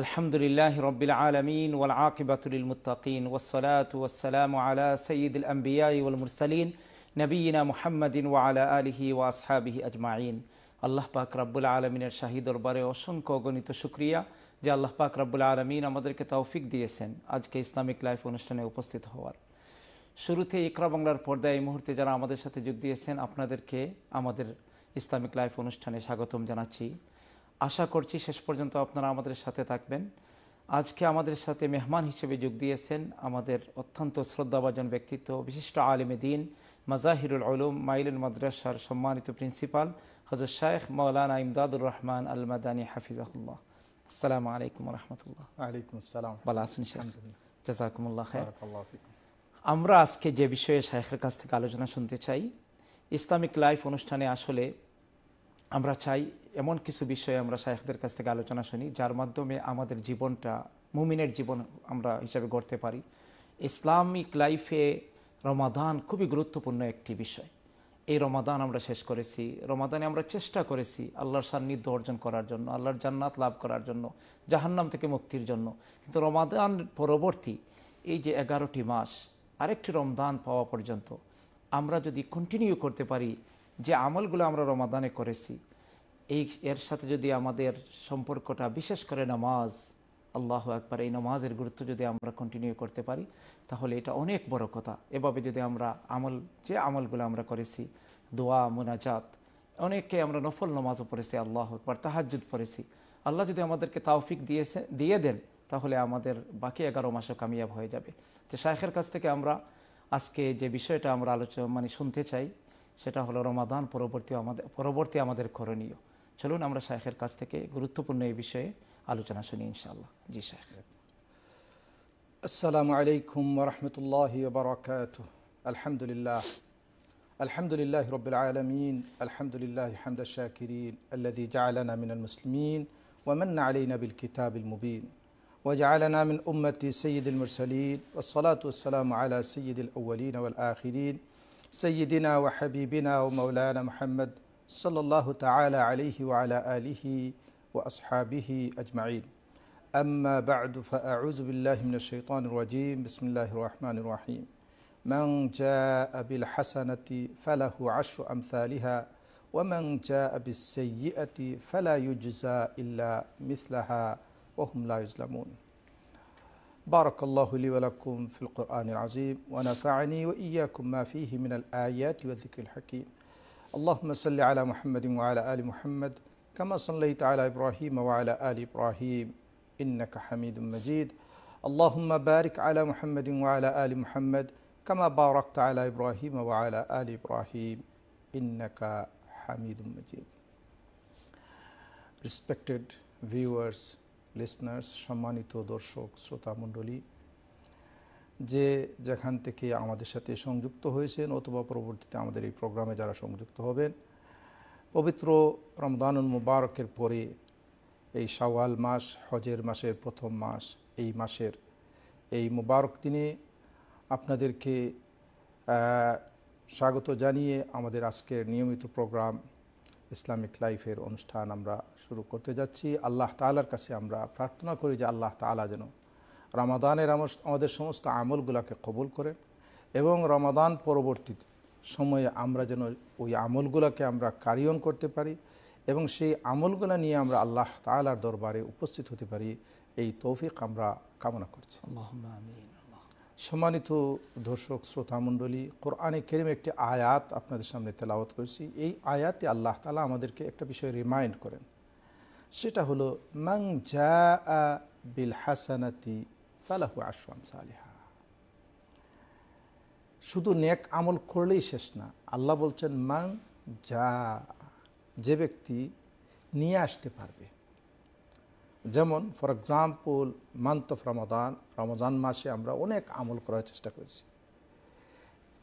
আলহামদুলিল্লাহ রবিল আলমিন ওয়াল আকিবাতুল মুতাকিন ওসলাত ওসালাম আলা সঈদুল আম্বিয়া ওল মুরসালিন নবীনা মুহাম্মদিন ওয়ালা আলহি ওয়াসহাবিহি আজমাইন আল্লাহ পাক রব্বুল আলমিনের শাহী দরবারে অসংখ্য গণিত শুক্রিয়া যে আল্লাহ পাক রব্বুল আলমিন আমাদেরকে তৌফিক দিয়েছেন আজকে ইসলামিক লাইফ অনুষ্ঠানে উপস্থিত হওয়ার শুরুতে ইকরা বাংলার পর্দায় এই মুহূর্তে যারা আমাদের সাথে যোগ দিয়েছেন আপনাদেরকে আমাদের ইসলামিক লাইফ অনুষ্ঠানে স্বাগতম জানাচ্ছি আশা করছি শেষ পর্যন্ত আপনারা আমাদের সাথে থাকবেন আজকে আমাদের সাথে মেহমান হিসেবে যোগ দিয়েছেন আমাদের অত্যন্ত শ্রদ্ধাভাজন ব্যক্তিত্ব বিশিষ্ট আলিম দিন মাজাহিরুল আলম মাইলুল মাদ্রাসার সম্মানিত প্রিন্সিপাল হজর শায়েখ মৌলানা ইমদাদুর রহমান আল মাদানী হাফিজাহুল্লাহ আসসালামু আলাইকুম রহমতুল্লাহ আলাইকুম জাজাকুমুল্লাহ আমরা আজকে যে বিষয়ে শায়েখের কাছ থেকে আলোচনা শুনতে চাই ইসলামিক লাইফ অনুষ্ঠানে আসলে আমরা চাই এমন কিছু বিষয়ে আমরা শায়েখদের কাছ থেকে আলোচনা শুনি যার মাধ্যমে আমাদের জীবনটা মুমিনের জীবন আমরা হিসাবে গড়তে পারি ইসলামিক লাইফে রমাদান খুবই গুরুত্বপূর্ণ একটি বিষয় এই রমাদান আমরা শেষ করেছি রমাদানে আমরা চেষ্টা করেছি আল্লাহর সান্নিধ্য অর্জন করার জন্য আল্লাহর জান্নাত লাভ করার জন্য জাহান্নাম থেকে মুক্তির জন্য কিন্তু রমাদান পরবর্তী এই যে এগারোটি মাস আরেকটি রমদান পাওয়া পর্যন্ত আমরা যদি কন্টিনিউ করতে পারি যে আমলগুলো আমরা রমাদানে করেছি এই এর সাথে যদি আমাদের সম্পর্কটা বিশেষ করে নামাজ আল্লাহ একবার এই নামাজের গুরুত্ব যদি আমরা কন্টিনিউ করতে পারি তাহলে এটা অনেক বড় কথা এভাবে যদি আমরা আমল যে আমলগুলো আমরা করেছি দোয়া মোনাজাত অনেককে আমরা নফল নামাজও পড়েছি আল্লাহ একবার তাহাজুদ পড়েছি আল্লাহ যদি আমাদেরকে তাওফিক দিয়েছে দিয়ে দেন তাহলে আমাদের বাকি এগারো মাসও কামিয়াব হয়ে যাবে তো শায়েখের কাছ থেকে আমরা আজকে যে বিষয়টা আমরা আলোচনা মানে শুনতে চাই সেটা হলো রমাদান পরবর্তী আমাদের পরবর্তী আমাদের করণীয় চলুন আমরা শাহেখের কাছ থেকে গুরুত্বপূর্ণ এই বিষয়ে আলোচনা শুনি ইনশাআল্লাহ জি শাহেখ আসসালামু আলাইকুম ওয়া রাহমাতুল্লাহি ওয়া বারকাত আলহামদুলিল্লাহ الحمد لله رب العالمين الحمد لله حمد الشاكرين الذي جعلنا من المسلمين ومن علينا بالكتاب المبين وجعلنا من أمة سيد المرسلين والصلاة والسلام على سيد الأولين والآخرين سيدنا وحبيبنا ومولانا محمد صلى الله تعالى عليه وعلى آله وأصحابه أجمعين أما بعد فأعوذ بالله من الشيطان الرجيم بسم الله الرحمن الرحيم من جاء بالحسنة فله عشر أمثالها ومن جاء بالسيئة فلا يجزى إلا مثلها وهم لا يظلمون بارك الله لي ولكم في القرآن العظيم ونفعني وإياكم ما فيه من الآيات والذكر الحكيم اللهم صل على محمد وعلى آل محمد كما صليت على إبراهيم وعلى آل إبراهيم إنك حميد مجيد اللهم بارك على محمد وعلى آل محمد كما باركت على إبراهيم وعلى آل إبراهيم إنك حميد مجيد Respected viewers, listeners, সম্মানিত দর্শক শ্রোতা মণ্ডলী যে যেখান থেকে আমাদের সাথে সংযুক্ত হয়েছেন অথবা পরবর্তীতে আমাদের এই প্রোগ্রামে যারা সংযুক্ত হবেন পবিত্র রমদানুল মুবারকের পরে এই সাওয়াল মাস হজের মাসের প্রথম মাস এই মাসের এই মুবারক দিনে আপনাদেরকে স্বাগত জানিয়ে আমাদের আজকের নিয়মিত প্রোগ্রাম ইসলামিক লাইফের অনুষ্ঠান আমরা শুরু করতে যাচ্ছি আল্লাহ তালার কাছে আমরা প্রার্থনা করি যে আল্লাহ তালা যেন রমাদানের আমাদের সমস্ত আমলগুলোকে কবুল করেন এবং রমাদান পরবর্তী সময়ে আমরা যেন ওই আমলগুলোকে আমরা কারিয়ন করতে পারি এবং সেই আমলগুলো নিয়ে আমরা আল্লাহ তালার দরবারে উপস্থিত হতে পারি এই তৌফিক আমরা কামনা করছি সম্মানিত দর্শক শ্রোতামণ্ডলী কোরআনে কেরিম একটি আয়াত আপনাদের সামনে তেলাওয়াত করছি এই আয়াতে আল্লাহ তালা আমাদেরকে একটা বিষয় রিমাইন্ড করেন সেটা হলো মাং জা বিল হাসানাতি ফালাহু সালিহা শুধু নেক আমল করলেই শেষ না আল্লাহ বলছেন মাং যা যে ব্যক্তি নিয়ে আসতে পারবে যেমন for example month of Ramadan Ramzan মাসে আমরা অনেক আমল করার চেষ্টা করেছি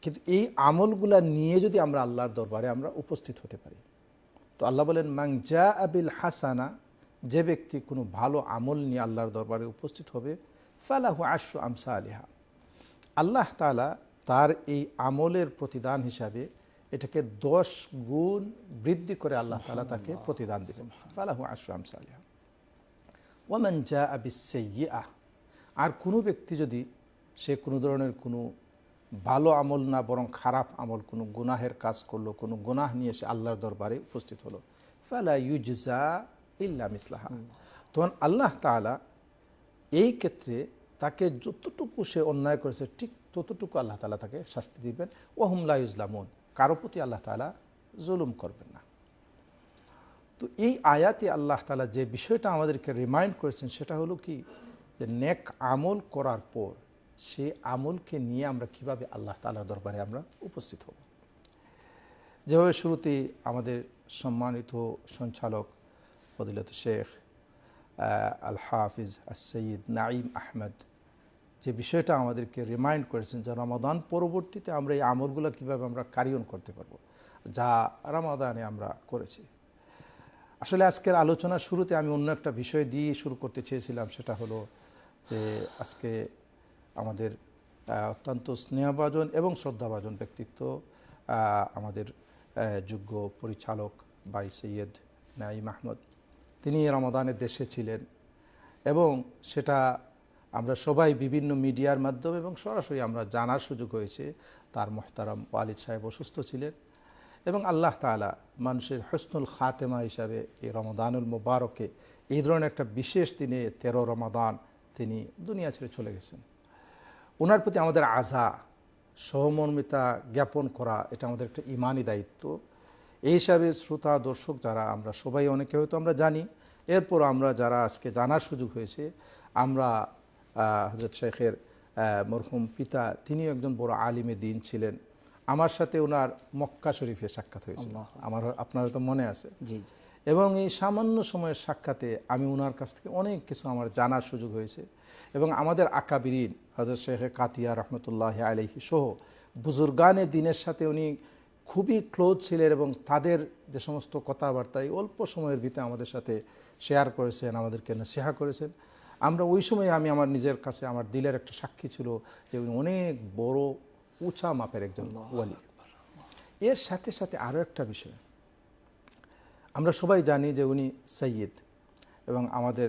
কিন্তু এই আমলগুলা নিয়ে যদি আমরা আল্লাহর দরবারে আমরা উপস্থিত হতে পারি তো আল্লাহ বলেন মাং জা আবিল হাসানা যে ব্যক্তি কোনো ভালো আমল নিয়ে আল্লাহর দরবারে উপস্থিত হবে ফালাহু আশু আমসা আলিহা আল্লাহ তালা তার এই আমলের প্রতিদান হিসাবে এটাকে দশ গুণ বৃদ্ধি করে আল্লাহ তালা তাকে প্রতিদান দিবেন ফালাহু আশু আমসা আলিহা ওয়ামান জা আবিসে আর কোনো ব্যক্তি যদি সে কোনো ধরনের কোনো ভালো আমল না বরং খারাপ আমল কোনো গুনাহের কাজ করলো কোনো গুনাহ নিয়ে সে আল্লাহর দরবারে উপস্থিত হলো ফালা ইউজা ইসলাহা তখন আল্লাহ তালা এই ক্ষেত্রে তাকে যতটুকু সে অন্যায় করেছে ঠিক ততটুকু আল্লাহ তালা তাকে শাস্তি দিবেন ওহমলা ইউজলাম কারো প্রতি আল্লাহ তালা জুলুম করবেন না তো এই আয়াতে আল্লাহ তালা যে বিষয়টা আমাদেরকে রিমাইন্ড করেছেন সেটা হলো কি যে নেক আমল করার পর সে আমলকে নিয়ে আমরা কিভাবে আল্লাহ তালার দরবারে আমরা উপস্থিত হব যেভাবে শুরুতে আমাদের সম্মানিত সঞ্চালক ফদিলত শেখ আল হাফিজ সৈয়দ নাইম আহমেদ যে বিষয়টা আমাদেরকে রিমাইন্ড করেছেন যে রমাদান পরবর্তীতে আমরা এই আমলগুলো কীভাবে আমরা কারিয়ন করতে পারব যা রামাদানে আমরা করেছি আসলে আজকের আলোচনা শুরুতে আমি অন্য একটা বিষয় দিয়ে শুরু করতে চেয়েছিলাম সেটা হলো যে আজকে আমাদের অত্যন্ত স্নেহভাজন এবং শ্রদ্ধাভাজন ব্যক্তিত্ব আমাদের যোগ্য পরিচালক বাই সৈয়দ নাইম আহমদ তিনি রমাদানের দেশে ছিলেন এবং সেটা আমরা সবাই বিভিন্ন মিডিয়ার মাধ্যমে এবং সরাসরি আমরা জানার সুযোগ হয়েছে তার মোহতারাম ওয়ালিদ সাহেব অসুস্থ ছিলেন এবং আল্লাহ তালা মানুষের হসনুল খাতেমা হিসাবে এই রমাদানুল মুবারকে এই ধরনের একটা বিশেষ দিনে তেরো রমাদান তিনি দুনিয়া ছেড়ে চলে গেছেন ওনার প্রতি আমাদের আজা সহমর্মিতা জ্ঞাপন করা এটা আমাদের একটা ইমানি দায়িত্ব এই হিসাবে শ্রোতা দর্শক যারা আমরা সবাই অনেকে হয়তো আমরা জানি এরপর আমরা যারা আজকে জানার সুযোগ হয়েছে আমরা হজরত শেখের মরহুম পিতা তিনি একজন বড় আলিমে দিন ছিলেন আমার সাথে ওনার মক্কা শরীফে সাক্ষাৎ হয়েছিল আমার আপনার তো মনে আছে জি এবং এই সামান্য সময়ের সাক্ষাতে আমি ওনার কাছ থেকে অনেক কিছু আমার জানার সুযোগ হয়েছে এবং আমাদের আকাবিরিন হজরত শেখ কাতিয়া রহমতুল্লাহ আলহি সহ বুজুর্গানে দিনের সাথে উনি খুবই ক্লোজ ছিলেন এবং তাদের যে সমস্ত কথাবার্তা এই অল্প সময়ের ভিতরে আমাদের সাথে শেয়ার করেছেন আমাদেরকে নসিহা করেছেন আমরা ওই সময় আমি আমার নিজের কাছে আমার দিলের একটা সাক্ষী ছিল যে উনি অনেক বড় উঁচা মাপের একজন ওয়ালি এর সাথে সাথে আরও একটা বিষয় আমরা সবাই জানি যে উনি সৈয়দ এবং আমাদের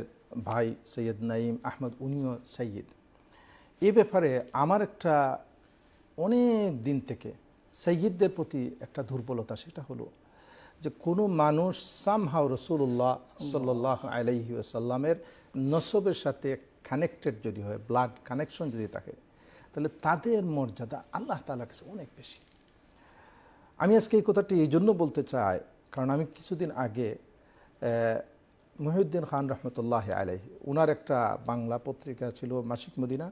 ভাই সৈয়দ নাইম আহমদ উনিও সৈয়দ এ ব্যাপারে আমার একটা অনেক দিন থেকে সৈয়দদের প্রতি একটা দুর্বলতা সেটা হলো যে কোনো মানুষ সামহাও রসুল্লাহ সাল্লাহ আলহি আসাল্লামের নসবের সাথে কানেক্টেড যদি হয় ব্লাড কানেকশন যদি থাকে তাহলে তাদের মর্যাদা আল্লাহ তালার কাছে অনেক বেশি আমি আজকে এই কথাটি এই জন্য বলতে চাই কারণ আমি কিছুদিন আগে মহিউদ্দিন খান রহমতুল্লাহ আলহি ওনার একটা বাংলা পত্রিকা ছিল মাসিক মদিনা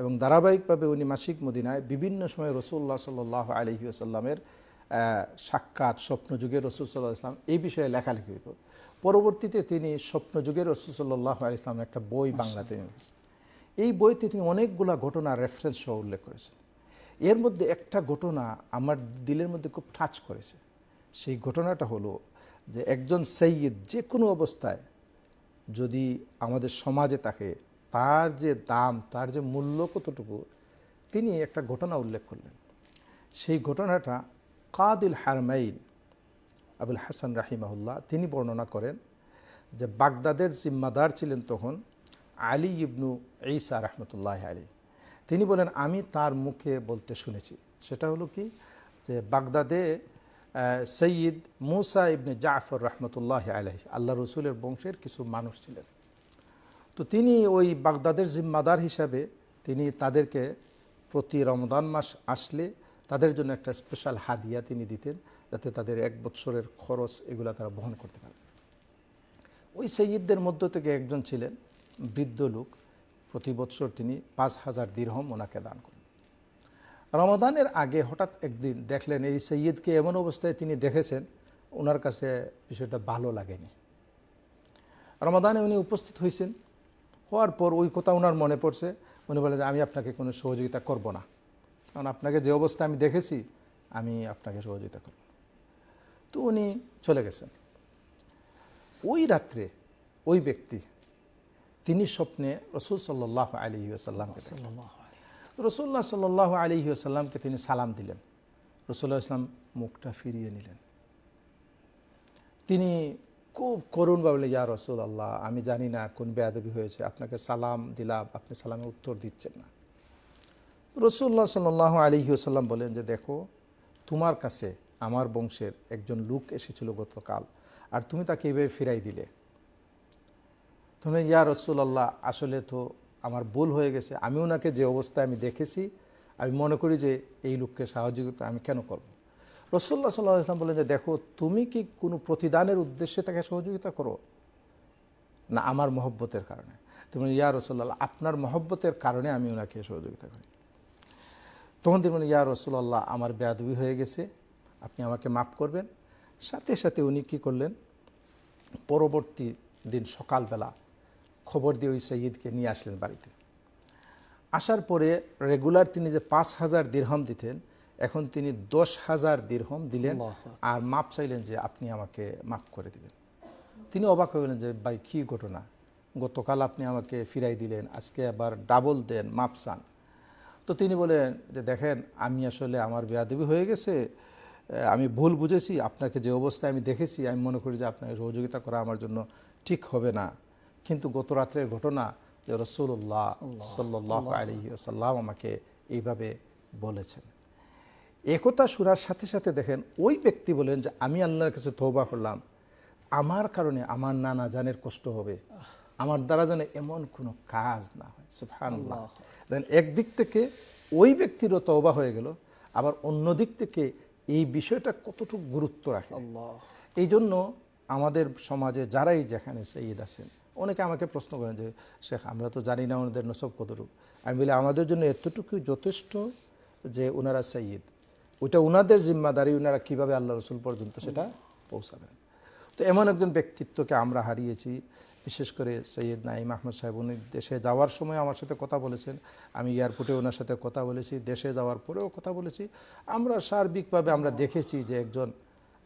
এবং ধারাবাহিকভাবে উনি মাসিক মদিনায় বিভিন্ন সময় রসুল্লাহ সাল্লাহ আলহি আসাল্লামের সাক্ষাৎ স্বপ্নযুগের রসুল্লাহ ইসলাম এই বিষয়ে লেখালেখি হতো পরবর্তীতে তিনি স্বপ্নযুগের রসুল্লাহ ইসলাম একটা বই বাংলাতে এনেছেন এই বইতে তিনি অনেকগুলা ঘটনা রেফারেন্স সহ উল্লেখ করেছেন এর মধ্যে একটা ঘটনা আমার দিলের মধ্যে খুব টাচ করেছে সেই ঘটনাটা হলো যে একজন সৈয়দ যে কোনো অবস্থায় যদি আমাদের সমাজে তাকে তার যে দাম তার যে মূল্য কতটুকু তিনি একটা ঘটনা উল্লেখ করলেন সেই ঘটনাটা কাদিল হারমাইন আবুল হাসান রাহিমাহুল্লাহ তিনি বর্ণনা করেন যে বাগদাদের জিম্মাদার ছিলেন তখন আলী ইবনু ঈসা রহমতুল্লাহ আলী তিনি বলেন আমি তার মুখে বলতে শুনেছি সেটা হলো কি যে বাগদাদে সৈয়দ মুসা ইবনে জাফর রহমতুল্লাহ আলহী আল্লাহ রসুলের বংশের কিছু মানুষ ছিলেন তো তিনি ওই বাগদাদের জিম্মাদার হিসাবে তিনি তাদেরকে প্রতি রমদান মাস আসলে তাদের জন্য একটা স্পেশাল হাদিয়া তিনি দিতেন যাতে তাদের এক বৎসরের খরচ এগুলা তারা বহন করতে পারে ওই সৈয়দদের মধ্য থেকে একজন ছিলেন বৃদ্ধ লোক প্রতি বছর তিনি পাঁচ হাজার দীর্হম ওনাকে দান করেন রমাদানের আগে হঠাৎ একদিন দেখলেন এই সৈয়দকে এমন অবস্থায় তিনি দেখেছেন ওনার কাছে বিষয়টা ভালো লাগেনি রমাদানে উনি উপস্থিত হয়েছেন হওয়ার পর ওই কথা ওনার মনে পড়ছে উনি বলে যে আমি আপনাকে কোনো সহযোগিতা করব না কারণ আপনাকে যে অবস্থা আমি দেখেছি আমি আপনাকে সহযোগিতা করব তো উনি চলে গেছেন ওই রাত্রে ওই ব্যক্তি তিনি স্বপ্নে রসুল সাল্লাহ আলী আসাল্লামকে রসুল্লাহ সাল্লাহ আলী আসাল্লামকে তিনি সালাম দিলেন রসুল্লাহ ইসলাম মুখটা ফিরিয়ে নিলেন তিনি খুব করুণভাবে বলে ইয়া রসুল আল্লাহ আমি জানি না কোন বেয়াদবি হয়েছে আপনাকে সালাম দিলাম আপনি সালামের উত্তর দিচ্ছেন না রসুল্লাহ সাল্লাহ আলিহাসাল্লাম বলেন যে দেখো তোমার কাছে আমার বংশের একজন লোক এসেছিল গতকাল আর তুমি তাকে এইভাবে ফিরাই দিলে তুমি ইয়া রসুল্লাহ আসলে তো আমার ভুল হয়ে গেছে আমি ওনাকে যে অবস্থায় আমি দেখেছি আমি মনে করি যে এই লোককে সাহায্যতা আমি কেন করব। রসুল্লাহ সাল্লাহ ইসলাম বলেন যে দেখো তুমি কি কোনো প্রতিদানের উদ্দেশ্যে তাকে সহযোগিতা করো না আমার মহব্বতের কারণে তুমি ইয়া রসল্লাহ আপনার মহব্বতের কারণে আমি ওনাকে সহযোগিতা করি তখন তিনি বলেন ইয়া রসুল্লাহ আমার বেয়াদবি হয়ে গেছে আপনি আমাকে মাফ করবেন সাথে সাথে উনি কী করলেন পরবর্তী দিন সকালবেলা খবর দিয়ে ওই সঈদকে নিয়ে আসলেন বাড়িতে আসার পরে রেগুলার তিনি যে পাঁচ হাজার দীর্হম দিতেন এখন তিনি দশ হাজার দীর্হম দিলেন আর মাপ চাইলেন যে আপনি আমাকে মাফ করে দিবেন তিনি অবাক হয়ে গেলেন যে ভাই কী ঘটনা গতকাল আপনি আমাকে ফিরাই দিলেন আজকে আবার ডাবল দেন মাপ চান তো তিনি বলেন যে দেখেন আমি আসলে আমার বেয়াদেবী হয়ে গেছে আমি ভুল বুঝেছি আপনাকে যে অবস্থায় আমি দেখেছি আমি মনে করি যে আপনাকে সহযোগিতা করা আমার জন্য ঠিক হবে না কিন্তু গত রাত্রের ঘটনা যে রসুল্লাহ সাল্লাহ আলহি আমাকে এইভাবে বলেছেন একতা সুরার সাথে সাথে দেখেন ওই ব্যক্তি বলেন যে আমি আল্লাহর কাছে তৌবা করলাম আমার কারণে আমার নানা জানের কষ্ট হবে আমার দ্বারা যেন এমন কোনো কাজ না হয় সুফানুল্লাহ দেন একদিক থেকে ওই ব্যক্তিরও তওবা হয়ে গেল আবার অন্য দিক থেকে এই বিষয়টা কতটুকু গুরুত্ব রাখে এই জন্য আমাদের সমাজে যারাই যেখানে সঈদ আছেন অনেকে আমাকে প্রশ্ন করেন যে শেখ আমরা তো জানি না ওনাদের নসব কতটুকু আমি বলি আমাদের জন্য এতটুকু যথেষ্ট যে ওনারা সঈদ ওইটা ওনাদের জিম্মাদারি ওনারা কীভাবে আল্লাহ রসুল পর্যন্ত সেটা পৌঁছাবেন তো এমন একজন ব্যক্তিত্বকে আমরা হারিয়েছি বিশেষ করে সৈয়দ নাইম আহমদ সাহেব উনি দেশে যাওয়ার সময় আমার সাথে কথা বলেছেন আমি এয়ারপোর্টে ওনার সাথে কথা বলেছি দেশে যাওয়ার পরেও কথা বলেছি আমরা সার্বিকভাবে আমরা দেখেছি যে একজন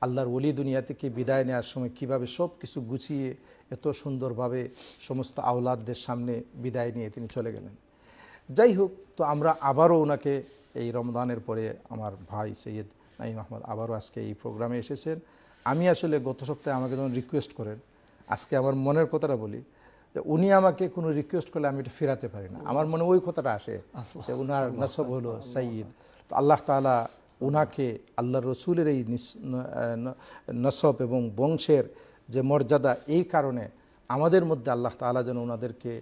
আল্লাহর ওলি দুনিয়া থেকে বিদায় নেওয়ার সময় কিভাবে সব কিছু গুছিয়ে এত সুন্দরভাবে সমস্ত আওলাদদের সামনে বিদায় নিয়ে তিনি চলে গেলেন যাই হোক তো আমরা আবারও ওনাকে এই রমদানের পরে আমার ভাই সৈয়দ নাইম আহমদ আবারও আজকে এই প্রোগ্রামে এসেছেন আমি আসলে গত সপ্তাহে আমাকে যখন রিকোয়েস্ট করেন আজকে আমার মনের কথাটা বলি যে উনি আমাকে কোনো রিকোয়েস্ট করলে আমি এটা ফেরাতে পারি না আমার মনে ওই কথাটা আসে যে উনার নসব হলো সাইদ তো আল্লাহ তালা উনাকে আল্লাহ রসুলের এই নসব এবং বংশের যে মর্যাদা এই কারণে আমাদের মধ্যে আল্লাহ তালা যেন ওনাদেরকে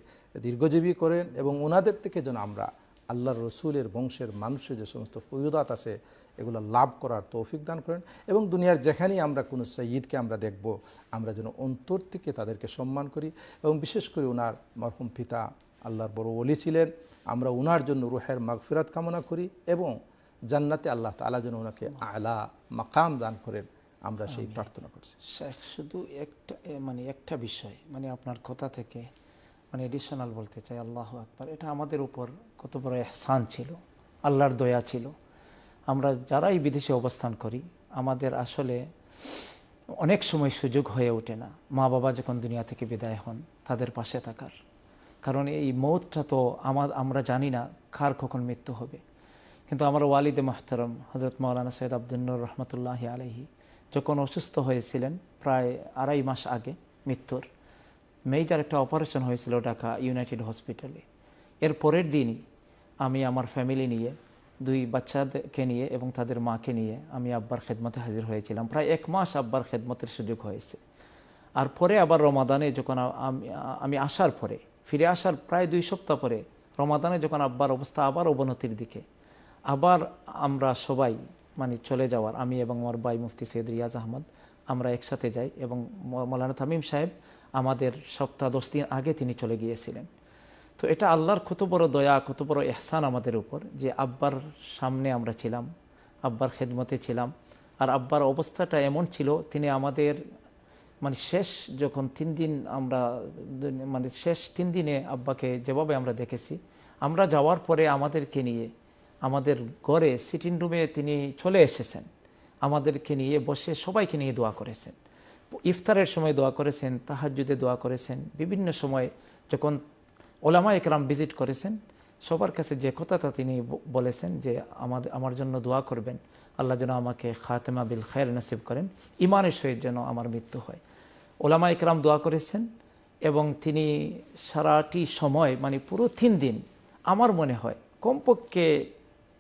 দীর্ঘজীবী করেন এবং ওনাদের থেকে যেন আমরা আল্লাহর রসুলের বংশের মানুষের যে সমস্ত ফৈদাত আছে এগুলো লাভ করার তৌফিক দান করেন এবং দুনিয়ার যেখানেই আমরা কোনো সঈদকে আমরা দেখব আমরা যেন অন্তর থেকে তাদেরকে সম্মান করি এবং বিশেষ করে ওনার মরহুম পিতা আল্লাহর বড় ওলি ছিলেন আমরা ওনার জন্য রুহের মাগফিরাত কামনা করি এবং জান্নাতে আল্লাহ তালা যেন ওনাকে আলা মাকাম দান করেন আমরা সেই প্রার্থনা করছি শেখ শুধু একটা মানে একটা বিষয় মানে আপনার কথা থেকে মানে এডিশনাল বলতে চাই আল্লাহ আকবার এটা আমাদের উপর কত বড় এহসান ছিল আল্লাহর দয়া ছিল আমরা যারাই বিদেশে অবস্থান করি আমাদের আসলে অনেক সময় সুযোগ হয়ে ওঠে না মা বাবা যখন দুনিয়া থেকে বিদায় হন তাদের পাশে থাকার কারণ এই মৌতটা তো আমার আমরা জানি না কার কখন মৃত্যু হবে কিন্তু আমার ওয়ালিদে মাহতারম হজরত মৌলানা সৈয়দ আব্দুল্নুর রহমতুল্লাহ আলহি যখন অসুস্থ হয়েছিলেন প্রায় আড়াই মাস আগে মৃত্যুর মেজার একটা অপারেশন হয়েছিল ঢাকা ইউনাইটেড হসপিটালে এর পরের দিনই আমি আমার ফ্যামিলি নিয়ে দুই বাচ্চাকে নিয়ে এবং তাদের মাকে নিয়ে আমি আব্বার খেদমতে হাজির হয়েছিলাম প্রায় এক মাস আব্বার খেদমতের সুযোগ হয়েছে আর পরে আবার রমাদানে যখন আমি আমি আসার পরে ফিরে আসার প্রায় দুই সপ্তাহ পরে রমাদানে যখন আব্বার অবস্থা আবার অবনতির দিকে আবার আমরা সবাই মানে চলে যাওয়ার আমি এবং আমার ভাই মুফতি সৈয়দ রিয়াজ আহমদ আমরা একসাথে যাই এবং মৌলানা তামিম সাহেব আমাদের সপ্তাহ দশ দিন আগে তিনি চলে গিয়েছিলেন তো এটা আল্লাহর কত বড় দয়া কত বড় এহসান আমাদের উপর যে আব্বার সামনে আমরা ছিলাম আব্বার খেদমতে ছিলাম আর আব্বার অবস্থাটা এমন ছিল তিনি আমাদের মানে শেষ যখন তিন দিন আমরা মানে শেষ তিন দিনে আব্বাকে যেভাবে আমরা দেখেছি আমরা যাওয়ার পরে আমাদেরকে নিয়ে আমাদের ঘরে সিটিং রুমে তিনি চলে এসেছেন আমাদেরকে নিয়ে বসে সবাইকে নিয়ে দোয়া করেছেন ইফতারের সময় দোয়া করেছেন তাহাজুদে দোয়া করেছেন বিভিন্ন সময় যখন ওলামা একরাম ভিজিট করেছেন সবার কাছে যে কথাটা তিনি বলেছেন যে আমাদের আমার জন্য দোয়া করবেন আল্লাহ যেন আমাকে খাতেমা বিল খায়ের নসিব করেন ইমানের সহিত যেন আমার মৃত্যু হয় ওলামা একরাম দোয়া করেছেন এবং তিনি সারাটি সময় মানে পুরো তিন দিন আমার মনে হয় কমপক্ষে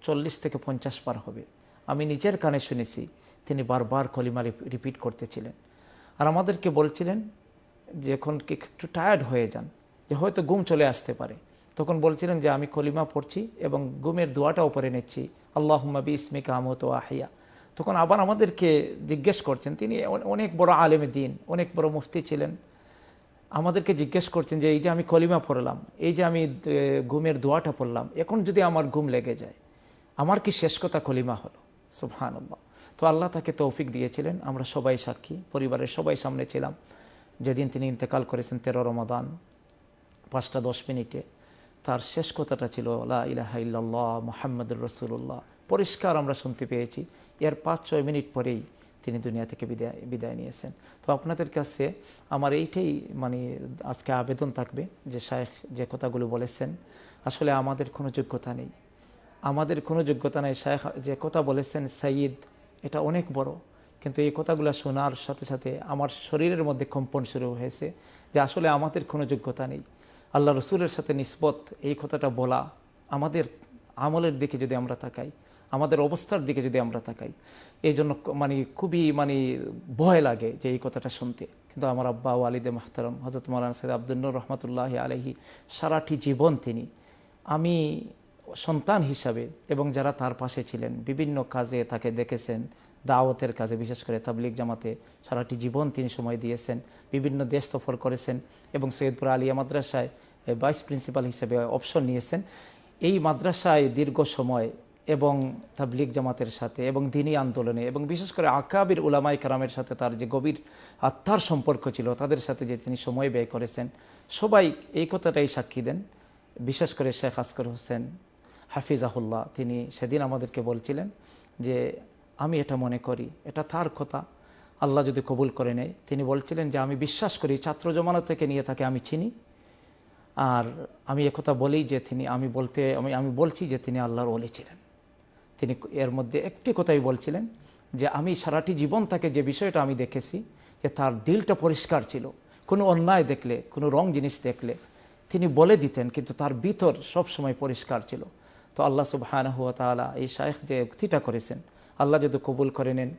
চল্লিশ থেকে পঞ্চাশ পার হবে আমি নিজের কানে শুনেছি তিনি বারবার কলিমা রিপিট করতেছিলেন আর আমাদেরকে বলছিলেন যে যখন একটু টায়ার্ড হয়ে যান যে হয়তো গুম চলে আসতে পারে তখন বলছিলেন যে আমি কলিমা পড়ছি এবং গুমের দোয়াটাও পরে নিচ্ছি আল্লাহ বিসমিক আহমত ও আহিয়া তখন আবার আমাদেরকে জিজ্ঞেস করছেন তিনি অনেক বড় আলেম দিন অনেক বড় মুফতি ছিলেন আমাদেরকে জিজ্ঞেস করছেন যে এই যে আমি কলিমা পড়লাম এই যে আমি ঘুমের দোয়াটা পড়লাম এখন যদি আমার ঘুম লেগে যায় আমার কি শেষ কথা কলিমা হলো সুফহান তো আল্লাহ তাকে তৌফিক দিয়েছিলেন আমরা সবাই সাক্ষী পরিবারের সবাই সামনে ছিলাম যেদিন তিনি ইন্তেকাল করেছেন তেরো রমাদান পাঁচটা দশ মিনিটে তার শেষ কথাটা ছিল লা ইলাহা ইল্লাল্লাহ মোহাম্মদুর রসুল্লাহ পরিষ্কার আমরা শুনতে পেয়েছি এর পাঁচ ছয় মিনিট পরেই তিনি দুনিয়া থেকে বিদায় বিদায় নিয়েছেন তো আপনাদের কাছে আমার এইটাই মানে আজকে আবেদন থাকবে যে শায়েখ যে কথাগুলো বলেছেন আসলে আমাদের কোনো যোগ্যতা নেই আমাদের কোনো যোগ্যতা নেই শায়েখ যে কথা বলেছেন সাইদ এটা অনেক বড় কিন্তু এই কথাগুলো শোনার সাথে সাথে আমার শরীরের মধ্যে কম্পন শুরু হয়েছে যে আসলে আমাদের কোনো যোগ্যতা নেই আল্লাহ রসুলের সাথে নিসবত এই কথাটা বলা আমাদের আমলের দিকে যদি আমরা তাকাই আমাদের অবস্থার দিকে যদি আমরা তাকাই এই জন্য মানে খুবই মানে ভয় লাগে যে এই কথাটা শুনতে কিন্তু আমার আব্বা আলিদে মাহতারম হজরত মৌলানা সৈয়দ আব্দুল্নুর রহমতুল্লাহ আলহি সারাটি জীবন তিনি আমি সন্তান হিসাবে এবং যারা তার পাশে ছিলেন বিভিন্ন কাজে তাকে দেখেছেন দাওয়াতের কাজে বিশেষ করে তাবলিক জামাতে সারাটি জীবন তিনি সময় দিয়েছেন বিভিন্ন দেশ সফর করেছেন এবং সৈয়দপুর আলিয়া মাদ্রাসায় ভাইস প্রিন্সিপাল হিসেবে অপশন নিয়েছেন এই মাদ্রাসায় দীর্ঘ সময় এবং তাবলিক জামাতের সাথে এবং দিনী আন্দোলনে এবং বিশেষ করে আকাবির উলামাই কারামের সাথে তার যে গভীর আত্মার সম্পর্ক ছিল তাদের সাথে যে তিনি সময় ব্যয় করেছেন সবাই এই কথাটাই সাক্ষী দেন বিশেষ করে শেখ আসকর হোসেন হাফিজাহুল্লাহ তিনি সেদিন আমাদেরকে বলছিলেন যে আমি এটা মনে করি এটা তার কথা আল্লাহ যদি কবুল করে নেয় তিনি বলছিলেন যে আমি বিশ্বাস করি ছাত্র জমানা থেকে নিয়ে তাকে আমি চিনি আর আমি একথা বলি যে তিনি আমি বলতে আমি আমি বলছি যে তিনি আল্লাহর অলি ছিলেন তিনি এর মধ্যে একটি কথাই বলছিলেন যে আমি সারাটি জীবন তাকে যে বিষয়টা আমি দেখেছি যে তার দিলটা পরিষ্কার ছিল কোনো অন্যায় দেখলে কোনো রং জিনিস দেখলে তিনি বলে দিতেন কিন্তু তার ভিতর সবসময় পরিষ্কার ছিল তো আল্লাহ সুবাহ এই শায়েখ যে উক্তিটা করেছেন আল্লাহ যদি কবুল করে নেন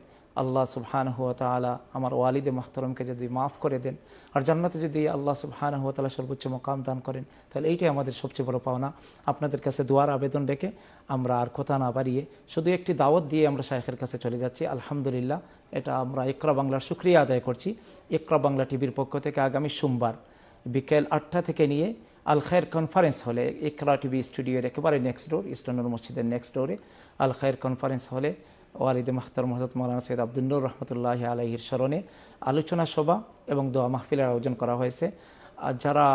আল্লাহ সুবহান হুয়া তালা আমার ওয়ালিদে মাহতরমকে যদি মাফ করে দেন আর জান্নাতে যদি আল্লাহ সুবহান হুয়া তালা সর্বোচ্চ মোকাম দান করেন তাহলে এইটাই আমাদের সবচেয়ে বড় পাওনা আপনাদের কাছে দোয়ার আবেদন রেখে আমরা আর কথা না বাড়িয়ে শুধু একটি দাওয়াত দিয়ে আমরা শাহেখের কাছে চলে যাচ্ছি আলহামদুলিল্লাহ এটা আমরা ইকরা বাংলার সুক্রিয়া আদায় করছি একরা বাংলা টিভির পক্ষ থেকে আগামী সোমবার বিকেল আটটা থেকে নিয়ে আল খায়ের কনফারেন্স হলে একরা টিভি স্টুডিওর একেবারে নেক্সট ডোর ইস্টার্নর মসজিদের নেক্সট ডোরে আল খায়ের কনফারেন্স হলে ওয়ালিদে মাহতার মহাজত মৌলানা সৈয়দ আব্দুল্নুর রহমতুল্লাহ আলহির স্মরণে আলোচনা সভা এবং দোয়া মাহফিলের আয়োজন করা হয়েছে আর যারা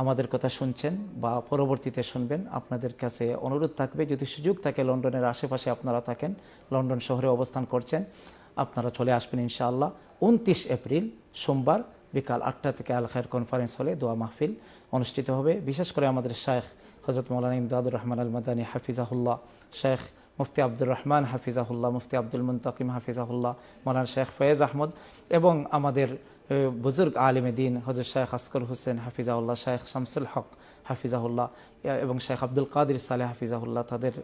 আমাদের কথা শুনছেন বা পরবর্তীতে শুনবেন আপনাদের কাছে অনুরোধ থাকবে যদি সুযোগ থাকে লন্ডনের আশেপাশে আপনারা থাকেন লন্ডন শহরে অবস্থান করছেন আপনারা চলে আসবেন ইনশাআল্লাহ উনত্রিশ এপ্রিল সোমবার বিকাল আটটা থেকে আল খায়ের কনফারেন্স হলে দোয়া মাহফিল অনুষ্ঠিত হবে বিশেষ করে আমাদের শেখ হজরত মৌলানা ইমদাদুর রহমান আল মাদানী হাফিজাহুল্লাহ শেখ মুফতি আব্দুর রহমান হাফিজাহুল্লাহ মুফতি আব্দুল মুন্তাকিম হাফিজাহুল্লাহ মৌলান শেখ ফয়েজ আহমদ এবং আমাদের বুজুর্গ আলিমে দিন হজর শেখ আসকর হোসেন হাফিজাউল্লাহ শেখ শামসুল হক হাফিজাহুল্লাহ এবং শেখ আব্দুল কাদির সালে হাফিজাহুল্লাহ তাদের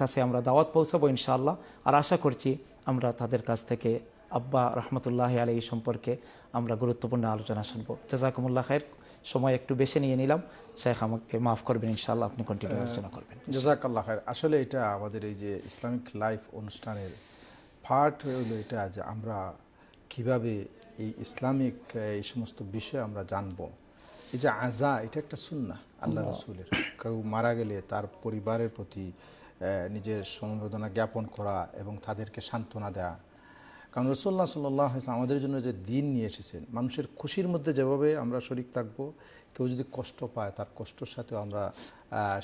কাছে আমরা দাওয়াত পৌঁছাবো ইনশাআল্লাহ আর আশা করছি আমরা তাদের কাছ থেকে আব্বা রহমতুল্লাহ আলী সম্পর্কে আমরা গুরুত্বপূর্ণ আলোচনা শুনবো জাজাকুমুল্লাহ খায়ের সময় একটু বেছে নিয়ে নিলাম শেখ আমাকে মাফ করবেন ইনশাল্লাহ আপনি কন্টিনিউ হ্যাঁ। আলোচনা করবেন জাজাকাল্লাহ খায়ের আসলে এটা আমাদের এই যে ইসলামিক লাইফ অনুষ্ঠানের পার্ট হলো এটা যে আমরা কিভাবে এই ইসলামিক এই সমস্ত বিষয় আমরা জানবো এই যে আজা এটা একটা সুন্না আল্লাহ রসুলের কেউ মারা গেলে তার পরিবারের প্রতি নিজের সমবেদনা জ্ঞাপন করা এবং তাদেরকে সান্ত্বনা দেওয়া কারণ রসোল্লা সাল্লাহ আমাদের জন্য যে দিন নিয়ে এসেছেন মানুষের খুশির মধ্যে যেভাবে আমরা শরিক থাকব কেউ যদি কষ্ট পায় তার কষ্টর সাথেও আমরা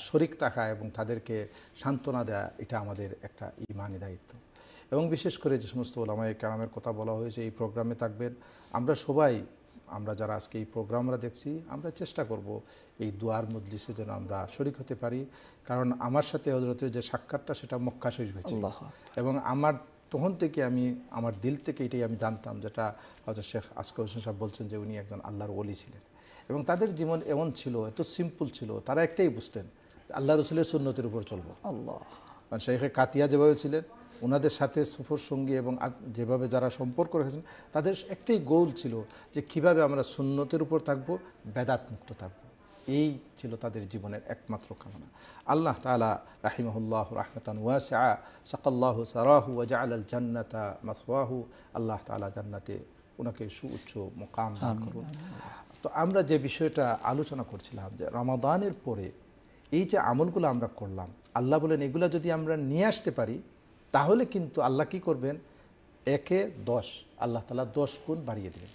শরিক থাকা এবং তাদেরকে সান্ত্বনা দেয়া এটা আমাদের একটা ইমানি দায়িত্ব এবং বিশেষ করে যে সমস্ত ওলামায় কালামের কথা বলা হয়েছে এই প্রোগ্রামে থাকবেন আমরা সবাই আমরা যারা আজকে এই প্রোগ্রামরা দেখছি আমরা চেষ্টা করব এই দুয়ার মজলিসে যেন আমরা শরিক হতে পারি কারণ আমার সাথে হজরতের যে সাক্ষাৎটা সেটা মক্কা শরীফ হয়েছে এবং আমার তখন থেকে আমি আমার দিল থেকে এটাই আমি জানতাম যেটা হয়তো শেখ আসকর হোসেন সাহেব বলছেন যে উনি একজন আল্লাহর ওলি ছিলেন এবং তাদের জীবন এমন ছিল এত সিম্পল ছিল তারা একটাই বুঝতেন আল্লাহ রসুলের সুন্নতির উপর চলবো আল্লাহ মানে শেখে কাতিয়া যেভাবে ছিলেন ওনাদের সাথে সফর সঙ্গী এবং যেভাবে যারা সম্পর্ক রেখেছেন তাদের একটাই গোল ছিল যে কিভাবে আমরা সুন্নতের উপর থাকবো বেদাত মুক্ত থাকবো এই ছিল তাদের জীবনের একমাত্র কামনা আল্লাহ তালা রাহিমহুল্লাহ রাহমতান ওয়াসা সাকাল্লাহ সারাহু আল জান্নাতা মাসওয়াহু আল্লাহ তালা জান্নাতে ওনাকে সুউচ্চ মোকাম করুন তো আমরা যে বিষয়টা আলোচনা করছিলাম যে রমাদানের পরে এই যে আমলগুলো আমরা করলাম আল্লাহ বলেন এগুলো যদি আমরা নিয়ে আসতে পারি তাহলে কিন্তু আল্লাহ কি করবেন একে দশ আল্লাহ তালা দশ গুণ বাড়িয়ে দেবেন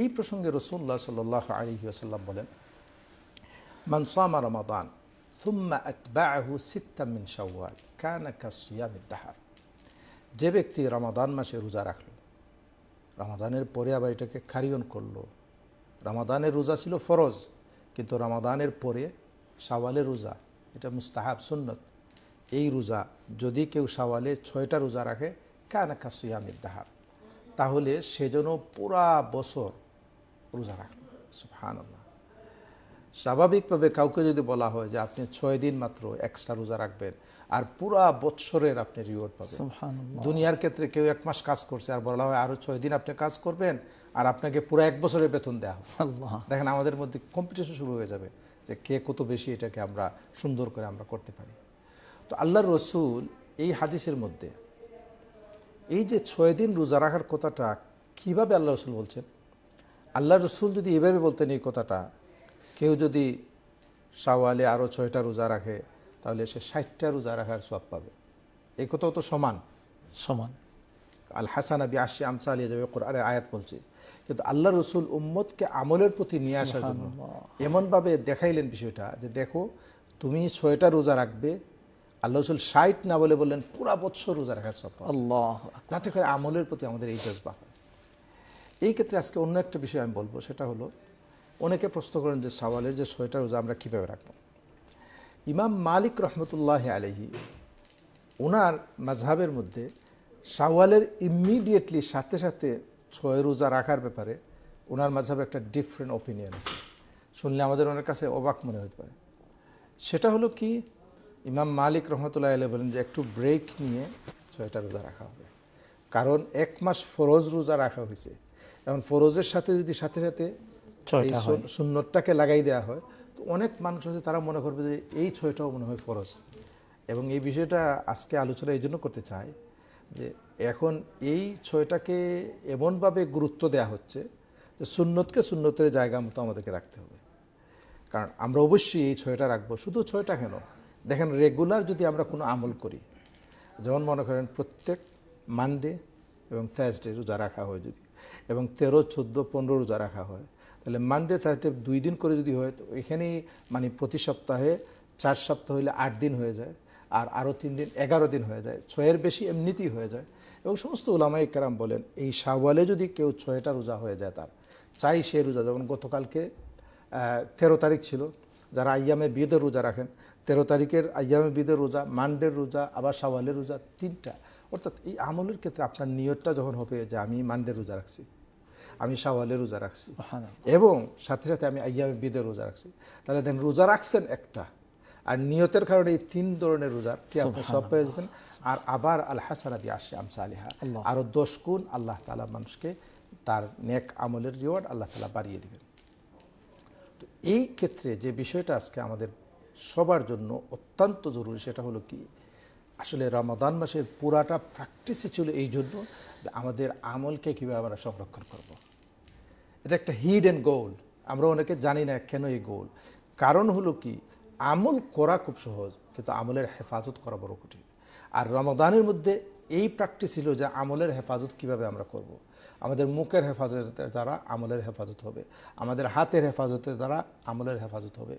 এই প্রসঙ্গে রসুল্লাহ সাল আলী আসাল্লাম বলেন من صام رمضان ثم أتبعه ستا من شوال كان كصيام الدهر যে ব্যক্তি রমাদান মাসে রোজা রাখল রমাদানের পরে আবার এটাকে খারিয়ন করলো রমাদানের রোজা ছিল ফরজ কিন্তু রমাদানের পরে শাওয়ালের রোজা এটা মুস্তাহাব সুন্নত এই রোজা যদি কেউ সাওয়ালে ছয়টা রোজা রাখে কানাকা সুয়ামির দাহার তাহলে সেজন্য পুরা বছর রোজা রাখল সুফহান স্বাভাবিকভাবে কাউকে যদি বলা হয় যে আপনি ছয় দিন মাত্র এক্সট্রা রোজা রাখবেন আর পুরা বৎসরের আপনি রিওয়ার্ড পাবেন দুনিয়ার ক্ষেত্রে কেউ এক মাস কাজ করছে আর বলা হয় আরও ছয় দিন আপনি কাজ করবেন আর আপনাকে পুরো এক বছরের বেতন দেওয়া হবে দেখেন আমাদের মধ্যে কম্পিটিশন শুরু হয়ে যাবে যে কে কত বেশি এটাকে আমরা সুন্দর করে আমরা করতে পারি তো আল্লাহর রসুল এই হাদিসের মধ্যে এই যে ছয় দিন রোজা রাখার কথাটা কিভাবে আল্লাহ রসুল বলছেন আল্লাহ রসুল যদি এভাবে বলতেন এই কথাটা কেউ যদি সাওয়ালে আরও ছয়টা রোজা রাখে তাহলে সে ষাটটা রোজা রাখার সব পাবে এই কথাও তো সমান সমান আল হাসান আবি আসি আমসা আলিয়া ইয়ে যাবে আরে আয়াত বলছি কিন্তু আল্লাহ রসুল উম্মদকে আমলের প্রতি নিয়ে আসার জন্য এমনভাবে দেখাইলেন বিষয়টা যে দেখো তুমি ছয়টা রোজা রাখবে আল্লাহ রসুল ষাট না বলে বললেন পুরা বৎসর রোজা রাখার সব আল্লাহ তাতে করে আমলের প্রতি আমাদের এই জজবা হয় এই ক্ষেত্রে আজকে অন্য একটা বিষয় আমি বলবো সেটা হলো অনেকে প্রশ্ন করেন যে সওয়ালের যে সোয়েটার রোজা আমরা কীভাবে রাখব ইমাম মালিক রহমতুল্লাহ আলহি ওনার মাঝহাবের মধ্যে সাওয়ালের ইমিডিয়েটলি সাথে সাথে ছয় রোজা রাখার ব্যাপারে ওনার মাঝহাবে একটা ডিফারেন্ট ওপিনিয়ন আছে শুনলে আমাদের ওনার কাছে অবাক মনে হতে পারে সেটা হলো কি ইমাম মালিক রহমতুল্লাহ আলহি বলেন যে একটু ব্রেক নিয়ে ছয়টা রোজা রাখা হবে কারণ এক মাস ফরজ রোজা রাখা হয়েছে এখন ফরজের সাথে যদি সাথে সাথে সুন্নতটাকে লাগাই দেওয়া হয় তো অনেক মানুষ আছে তারা মনে করবে যে এই ছয়টাও মনে হয় ফরজ এবং এই বিষয়টা আজকে আলোচনা এই জন্য করতে চাই যে এখন এই ছয়টাকে এমনভাবে গুরুত্ব দেয়া হচ্ছে যে সুন্নতকে সুন্নতের জায়গা মতো আমাদেরকে রাখতে হবে কারণ আমরা অবশ্যই এই ছয়টা রাখবো শুধু ছয়টা কেন দেখেন রেগুলার যদি আমরা কোনো আমল করি যেমন মনে করেন প্রত্যেক মানডে এবং থার্সডে রোজা রাখা হয় যদি এবং তেরো চোদ্দো পনেরো রোজা রাখা হয় তাহলে মানডে থার্সডে দুই দিন করে যদি হয় তো এখানেই মানে প্রতি সপ্তাহে চার সপ্তাহ হইলে আট দিন হয়ে যায় আর আরও তিন দিন এগারো দিন হয়ে যায় ছয়ের বেশি এমনিতেই হয়ে যায় এবং সমস্ত ওলামা ইকরাম বলেন এই সাওয়ালে যদি কেউ ছয়টা রোজা হয়ে যায় তার চাই সে রোজা যেমন গতকালকে তেরো তারিখ ছিল যারা আইয়ামে বিয়েদের রোজা রাখেন তেরো তারিখের আইয়ামে বিদের রোজা মানডের রোজা আবার সাওয়ালের রোজা তিনটা অর্থাৎ এই আমলের ক্ষেত্রে আপনার নিয়তটা যখন হবে যে আমি মানডের রোজা রাখছি আমি শাওয়ালে রোজা রাখছি এবং সাথে সাথে আমি আইয়ামে বিদে রোজা রাখছি তাহলে দেন রোজা রাখছেন একটা আর নিয়তের কারণে এই তিন ধরনের রোজা সব পেয়েছেন আর আবার আল হাসানাবি আসে আমসা আলিহা আরও দশ গুণ আল্লাহ তালা মানুষকে তার নেক আমলের রিওয়ার্ড আল্লাহ তালা বাড়িয়ে দেবেন তো এই ক্ষেত্রে যে বিষয়টা আজকে আমাদের সবার জন্য অত্যন্ত জরুরি সেটা হলো কি আসলে রমাদান মাসের পুরাটা প্র্যাকটিসে ছিল এই জন্য আমাদের আমলকে কীভাবে আমরা সংরক্ষণ করব। এটা একটা হিড অ্যান্ড গোল আমরা অনেকে জানি না কেন এই গোল কারণ হলো কি আমল করা খুব সহজ কিন্তু আমলের হেফাজত করা বড় কঠিন আর রমাদানের মধ্যে এই প্র্যাকটিস ছিল যে আমলের হেফাজত কিভাবে আমরা করবো আমাদের মুখের হেফাজতের দ্বারা আমলের হেফাজত হবে আমাদের হাতের হেফাজতের দ্বারা আমলের হেফাজত হবে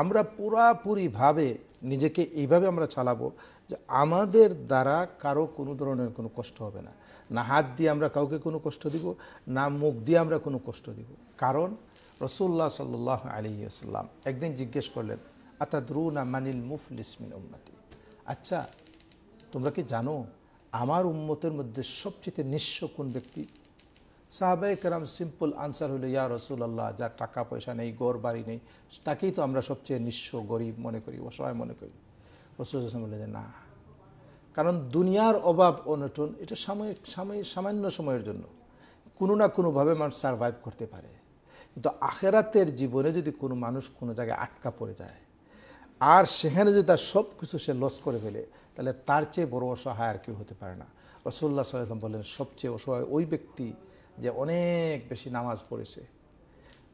আমরা পুরাপুরিভাবে নিজেকে এইভাবে আমরা চালাবো যে আমাদের দ্বারা কারো কোনো ধরনের কোনো কষ্ট হবে না না হাত দিয়ে আমরা কাউকে কোনো কষ্ট দিব না মুখ দিয়ে আমরা কোনো কষ্ট দিব কারণ রসুল্লাহ সাল্লাহ আলী আসাল্লাম একদিন জিজ্ঞেস করলেন না মানিল মুফলিসমিন উন্নতি আচ্ছা তোমরা কি জানো আমার উন্মতের মধ্যে সবচেয়ে নিঃস্ব কোন ব্যক্তি সাহাবাই কেরাম সিম্পল আনসার হলো ইয়া রসুল্লাহ যার টাকা পয়সা নেই গোর বাড়ি নেই তাকেই তো আমরা সবচেয়ে নিঃস্ব গরিব মনে করি অসহায় মনে করি রসুল বলে যে না কারণ দুনিয়ার অভাব অনটন এটা সাময়িক সাময়িক সামান্য সময়ের জন্য কোনো না কোনোভাবে মানুষ সারভাইভ করতে পারে কিন্তু আখেরাতের জীবনে যদি কোনো মানুষ কোনো জায়গায় আটকা পড়ে যায় আর সেখানে যদি তার সব কিছু সে লস করে ফেলে তাহলে তার চেয়ে বড় অসহায় আর কেউ হতে পারে না রসল্লা সাল্লাম বললেন সবচেয়ে অসহায় ওই ব্যক্তি যে অনেক বেশি নামাজ পড়েছে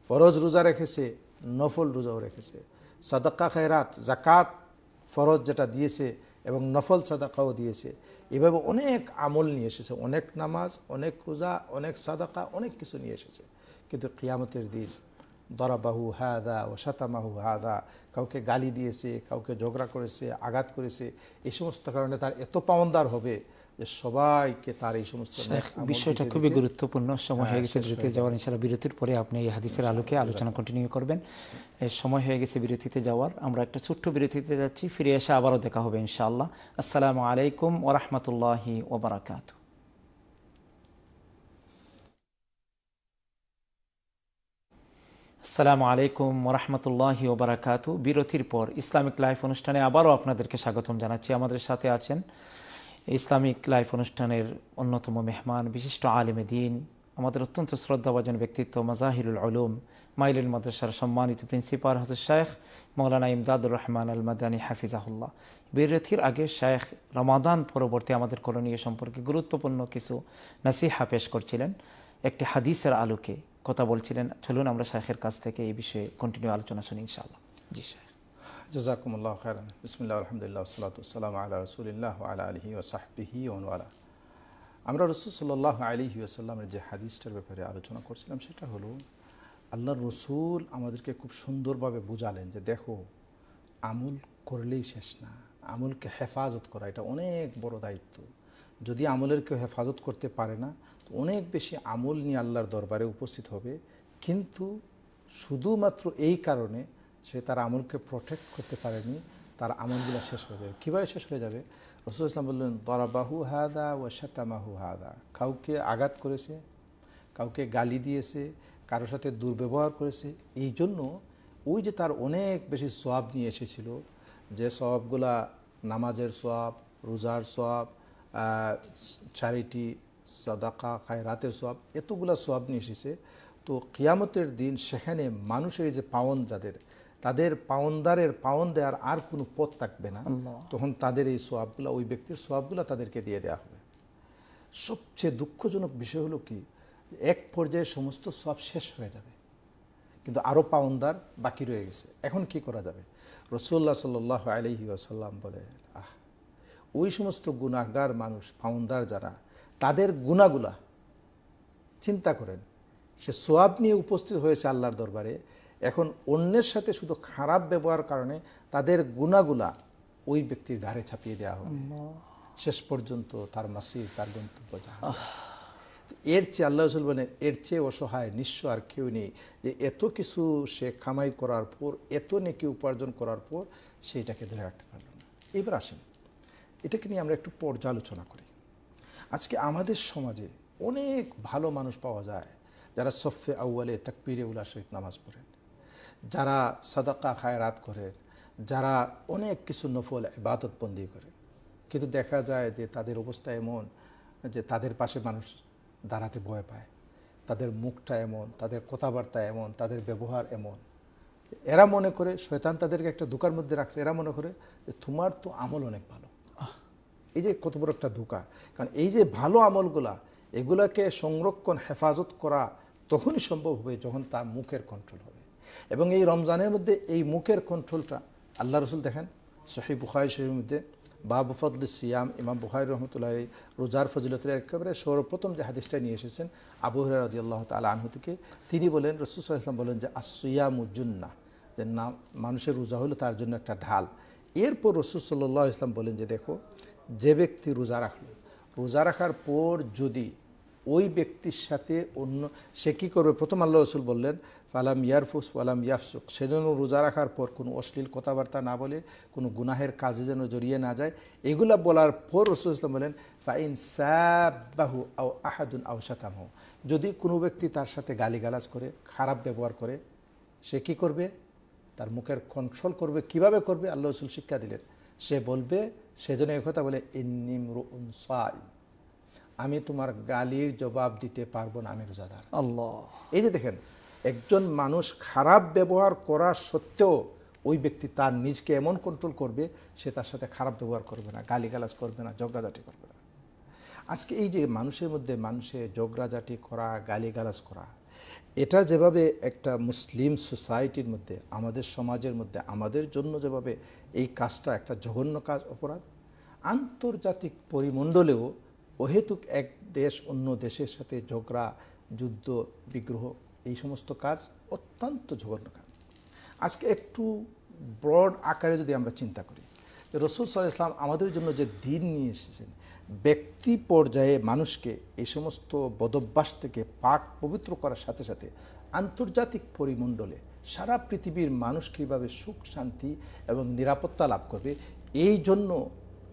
ফরজ রোজা রেখেছে নফল রোজাও রেখেছে সদাক্কা খেরাত জাকাত ফরজ যেটা দিয়েছে এবং নফল সাদাকাও দিয়েছে এভাবে অনেক আমল নিয়ে এসেছে অনেক নামাজ অনেক রোজা অনেক সাদাকা অনেক কিছু নিয়ে এসেছে কিন্তু কিয়ামতের দিন দরাবাহু হাদা ও সাতামাহু হাদা কাউকে গালি দিয়েছে কাউকে ঝগড়া করেছে আঘাত করেছে এই সমস্ত কারণে তার এত পাওনদার হবে যে সবাইকে তার এই সমস্ত বিষয়টা খুবই গুরুত্বপূর্ণ সময় হ্যাঁ, হয়ে গেছে বিরতিতে যাওয়ার ইনশাল্লাহ বিরতির পরে আপনি এই হাদিসের আলোকে আলোচনা কন্টিনিউ করবেন সময় হয়ে গেছে বিরতিতে যাওয়ার আমরা একটা ছোট্ট বিরতিতে যাচ্ছি ফিরে এসে আবারও দেখা হবে আসসালামু আলাইকুম ওরহমতুল্লাহি ওবরাকাতু আসসালামু আলাইকুম ওবরাকাতু বিরতির পর ইসলামিক লাইফ অনুষ্ঠানে আবারও আপনাদেরকে স্বাগতম জানাচ্ছি আমাদের সাথে আছেন ইসলামিক লাইফ অনুষ্ঠানের অন্যতম মেহমান বিশিষ্ট আলিমে দিন আমাদের অত্যন্ত শ্রদ্ধাভাজন ব্যক্তিত্ব মজাহিরুল আলম মাইলুল মাদ্রাসার সম্মানিত প্রিন্সিপাল হজর শেখ মৌলানা ইমদাদুর রহমান আল মাদানী হাফিজাহুল্লাহ বিরতির আগে শেখ রমাদান পরবর্তী আমাদের করণীয় সম্পর্কে গুরুত্বপূর্ণ কিছু নাসিহা পেশ করছিলেন একটি হাদিসের আলোকে কথা বলছিলেন চলুন আমরা শেখের কাছ থেকে এই বিষয়ে কন্টিনিউ আলোচনা শুনি ইনশাআল্লাহ জি শেখ জাজাকুমুল্লাহ খারান বিসমুল্লাহ আলহামদুলিল্লাহ আল্লাহ রসুলিল্লাহ আল্লাহ আলহি ওসাহবিহি ওনওয়ালা আমরা রসুল সাল্লাহ আলিহি আসাল্লামের যে হাদিসটার ব্যাপারে আলোচনা করছিলাম সেটা হলো আল্লাহ রসুল আমাদেরকে খুব সুন্দরভাবে বুঝালেন যে দেখো আমুল করলেই শেষ না আমুলকে হেফাজত করা এটা অনেক বড় দায়িত্ব যদি আমলের কেউ হেফাজত করতে পারে না তো অনেক বেশি আমুল নিয়ে আল্লাহর দরবারে উপস্থিত হবে কিন্তু শুধুমাত্র এই কারণে সে তার আমলকে প্রোটেক্ট করতে পারেনি তার আমলগুলো শেষ হয়ে যাবে কীভাবে শেষ হয়ে যাবে রসুল ইসলাম বললেন তরাবাহু হাদা ও শাতামাহু হাদা কাউকে আঘাত করেছে কাউকে গালি দিয়েছে কারোর সাথে দুর্ব্যবহার করেছে এই জন্য ওই যে তার অনেক বেশি সোয়াব নিয়ে এসেছিল যে সবগুলা নামাজের সোয়াব রোজার সোয়াব চ্যারিটি খায় খায়রাতের সোয়াব এতগুলা সোয়াব নিয়ে এসেছে তো কিয়ামতের দিন সেখানে মানুষের যে পাওন যাদের তাদের পাওনদারের পাওন দেওয়ার আর কোনো পথ থাকবে না তখন তাদের এই সোয়াবগুলো ওই ব্যক্তির সোয়াবগুলো তাদেরকে দিয়ে দেওয়া হবে সবচেয়ে দুঃখজনক বিষয় হলো কি এক পর্যায়ে সমস্ত সব শেষ হয়ে যাবে কিন্তু আরও পাওনদার বাকি রয়ে গেছে এখন কি করা যাবে রসুল্লাহ সাল আলহি আসাল্লাম বলে আহ ওই সমস্ত গুণাগার মানুষ পাওনদার যারা তাদের গুণাগুলা চিন্তা করেন সে সোয়াব নিয়ে উপস্থিত হয়েছে আল্লাহর দরবারে এখন অন্যের সাথে শুধু খারাপ ব্যবহার কারণে তাদের গুণাগুলা ওই ব্যক্তির ঘাড়ে ছাপিয়ে দেওয়া হবে শেষ পর্যন্ত তার মাসির তার গন্তব্য এর চেয়ে আল্লাহ রসুল বলেন এর চেয়ে অসহায় নিঃস্ব আর কেউ নেই যে এত কিছু সে খামাই করার পর এত নেকি উপার্জন করার পর সেইটাকে ধরে রাখতে পারল না এবার আসেন এটাকে নিয়ে আমরা একটু পর্যালোচনা করি আজকে আমাদের সমাজে অনেক ভালো মানুষ পাওয়া যায় যারা সফে আউ্বালে তাকপিরে উল্লা শহীদ নামাজ পড়েন যারা সদাকা খায়রাত করে যারা অনেক কিছু নফল ইবাদতবন্দি করে কিন্তু দেখা যায় যে তাদের অবস্থা এমন যে তাদের পাশে মানুষ দাঁড়াতে ভয় পায় তাদের মুখটা এমন তাদের কথাবার্তা এমন তাদের ব্যবহার এমন এরা মনে করে শয়তান তাদেরকে একটা দোকার মধ্যে রাখছে এরা মনে করে যে তোমার তো আমল অনেক ভালো এই যে কত বড় একটা ধোকা কারণ এই যে ভালো আমলগুলা এগুলাকে সংরক্ষণ হেফাজত করা তখনই সম্ভব হবে যখন তার মুখের কন্ট্রোল হবে এবং এই রমজানের মধ্যে এই মুখের কন্ট্রোলটা আল্লাহ রসুল দেখেন শহীদ বুখাই শহীর মধ্যে বাবু ফজল সিয়াম ইমাম বুহাই রহমতুল্লাহ রোজার ফজিলতের একেবারে সর্বপ্রথম যে হাদিসটা নিয়ে এসেছেন আবু হরাদি আল্লাহ তালা আনহু থেকে তিনি বলেন রসুসাল্লাম বলেন যে আসুয়ামুজ্জুন্না যে না মানুষের রোজা হলো তার জন্য একটা ঢাল এরপর রসুল সাল্লাহ ইসলাম বলেন যে দেখো যে ব্যক্তি রোজা রাখলো রোজা রাখার পর যদি ওই ব্যক্তির সাথে অন্য সে কী করবে প্রথম আল্লাহ রসুল বললেন ফালাম ইয়ারফুস ওয়ালাম ইয়াফসুক সেজন্য রোজা রাখার পর কোনো অশ্লীল কথাবার্তা না বলে কোনো গুনাহের কাজে যেন জড়িয়ে না যায় এগুলা বলার পর রসুল ইসলাম বলেন ফাইন সাহু আও আহাদুন আউ সাতাম যদি কোনো ব্যক্তি তার সাথে গালিগালাজ করে খারাপ ব্যবহার করে সে কি করবে তার মুখের কন্ট্রোল করবে কিভাবে করবে আল্লাহ রসুল শিক্ষা দিলেন সে বলবে সেজন্য কথা বলে ইন্নিম আমি তোমার গালির জবাব দিতে পারবো না আমি রোজাদার আল্লাহ এই যে দেখেন একজন মানুষ খারাপ ব্যবহার করা সত্ত্বেও ওই ব্যক্তি তার নিজকে এমন কন্ট্রোল করবে সে তার সাথে খারাপ ব্যবহার করবে না গালিগালাজ করবে না ঝগড়াঝাটি করবে না আজকে এই যে মানুষের মধ্যে মানুষে ঝগড়াঝাটি করা গালিগালাজ করা এটা যেভাবে একটা মুসলিম সোসাইটির মধ্যে আমাদের সমাজের মধ্যে আমাদের জন্য যেভাবে এই কাজটা একটা জঘন্য কাজ অপরাধ আন্তর্জাতিক পরিমণ্ডলেও অহেতুক এক দেশ অন্য দেশের সাথে ঝগড়া যুদ্ধ বিগ্রহ এই সমস্ত কাজ অত্যন্ত ঝুগন্য কাজ আজকে একটু ব্রড আকারে যদি আমরা চিন্তা করি রসুল সাল ইসলাম আমাদের জন্য যে দিন নিয়ে এসেছেন ব্যক্তি পর্যায়ে মানুষকে এই সমস্ত বদভ্যাস থেকে পাক পবিত্র করার সাথে সাথে আন্তর্জাতিক পরিমণ্ডলে সারা পৃথিবীর মানুষ কীভাবে সুখ শান্তি এবং নিরাপত্তা লাভ করবে এই জন্য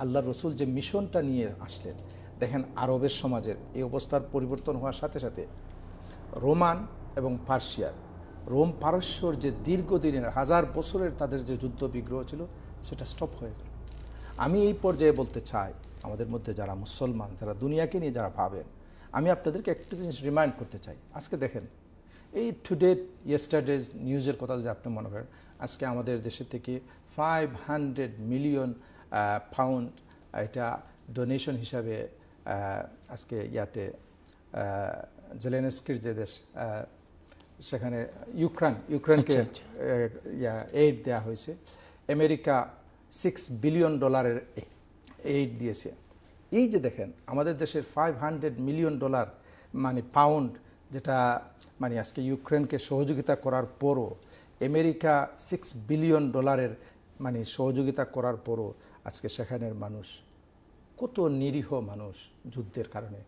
আল্লাহ রসুল যে মিশনটা নিয়ে আসলেন দেখেন আরবের সমাজের এই অবস্থার পরিবর্তন হওয়ার সাথে সাথে রোমান এবং পার্সিয়ার রোম পারস্যর যে দীর্ঘদিনের হাজার বছরের তাদের যে যুদ্ধ বিগ্রহ ছিল সেটা স্টপ হয়ে গেল আমি এই পর্যায়ে বলতে চাই আমাদের মধ্যে যারা মুসলমান যারা দুনিয়াকে নিয়ে যারা ভাবেন আমি আপনাদেরকে একটু জিনিস রিমাইন্ড করতে চাই আজকে দেখেন এই টুডে ইয়েস্টারডেজ নিউজের কথা যদি আপনি মনে করেন আজকে আমাদের দেশে থেকে ফাইভ হান্ড্রেড মিলিয়ন পাউন্ড এটা ডোনেশন হিসাবে আজকে ইয়াতে জেলেনস্কির যে দেশ সেখানে ইউক্রেন ইউক্রেনকে আচ্ছা, আচ্ছা। এইড দেওয়া হয়েছে আমেরিকা সিক্স বিলিয়ন ডলারের এইড দিয়েছে এই যে দেখেন আমাদের দেশের ফাইভ হান্ড্রেড মিলিয়ন ডলার মানে পাউন্ড যেটা মানে আজকে ইউক্রেনকে সহযোগিতা করার পরও আমেরিকা সিক্স বিলিয়ন ডলারের মানে সহযোগিতা করার পরও আজকে সেখানের মানুষ কত নিরীহ মানুষ যুদ্ধের কারণে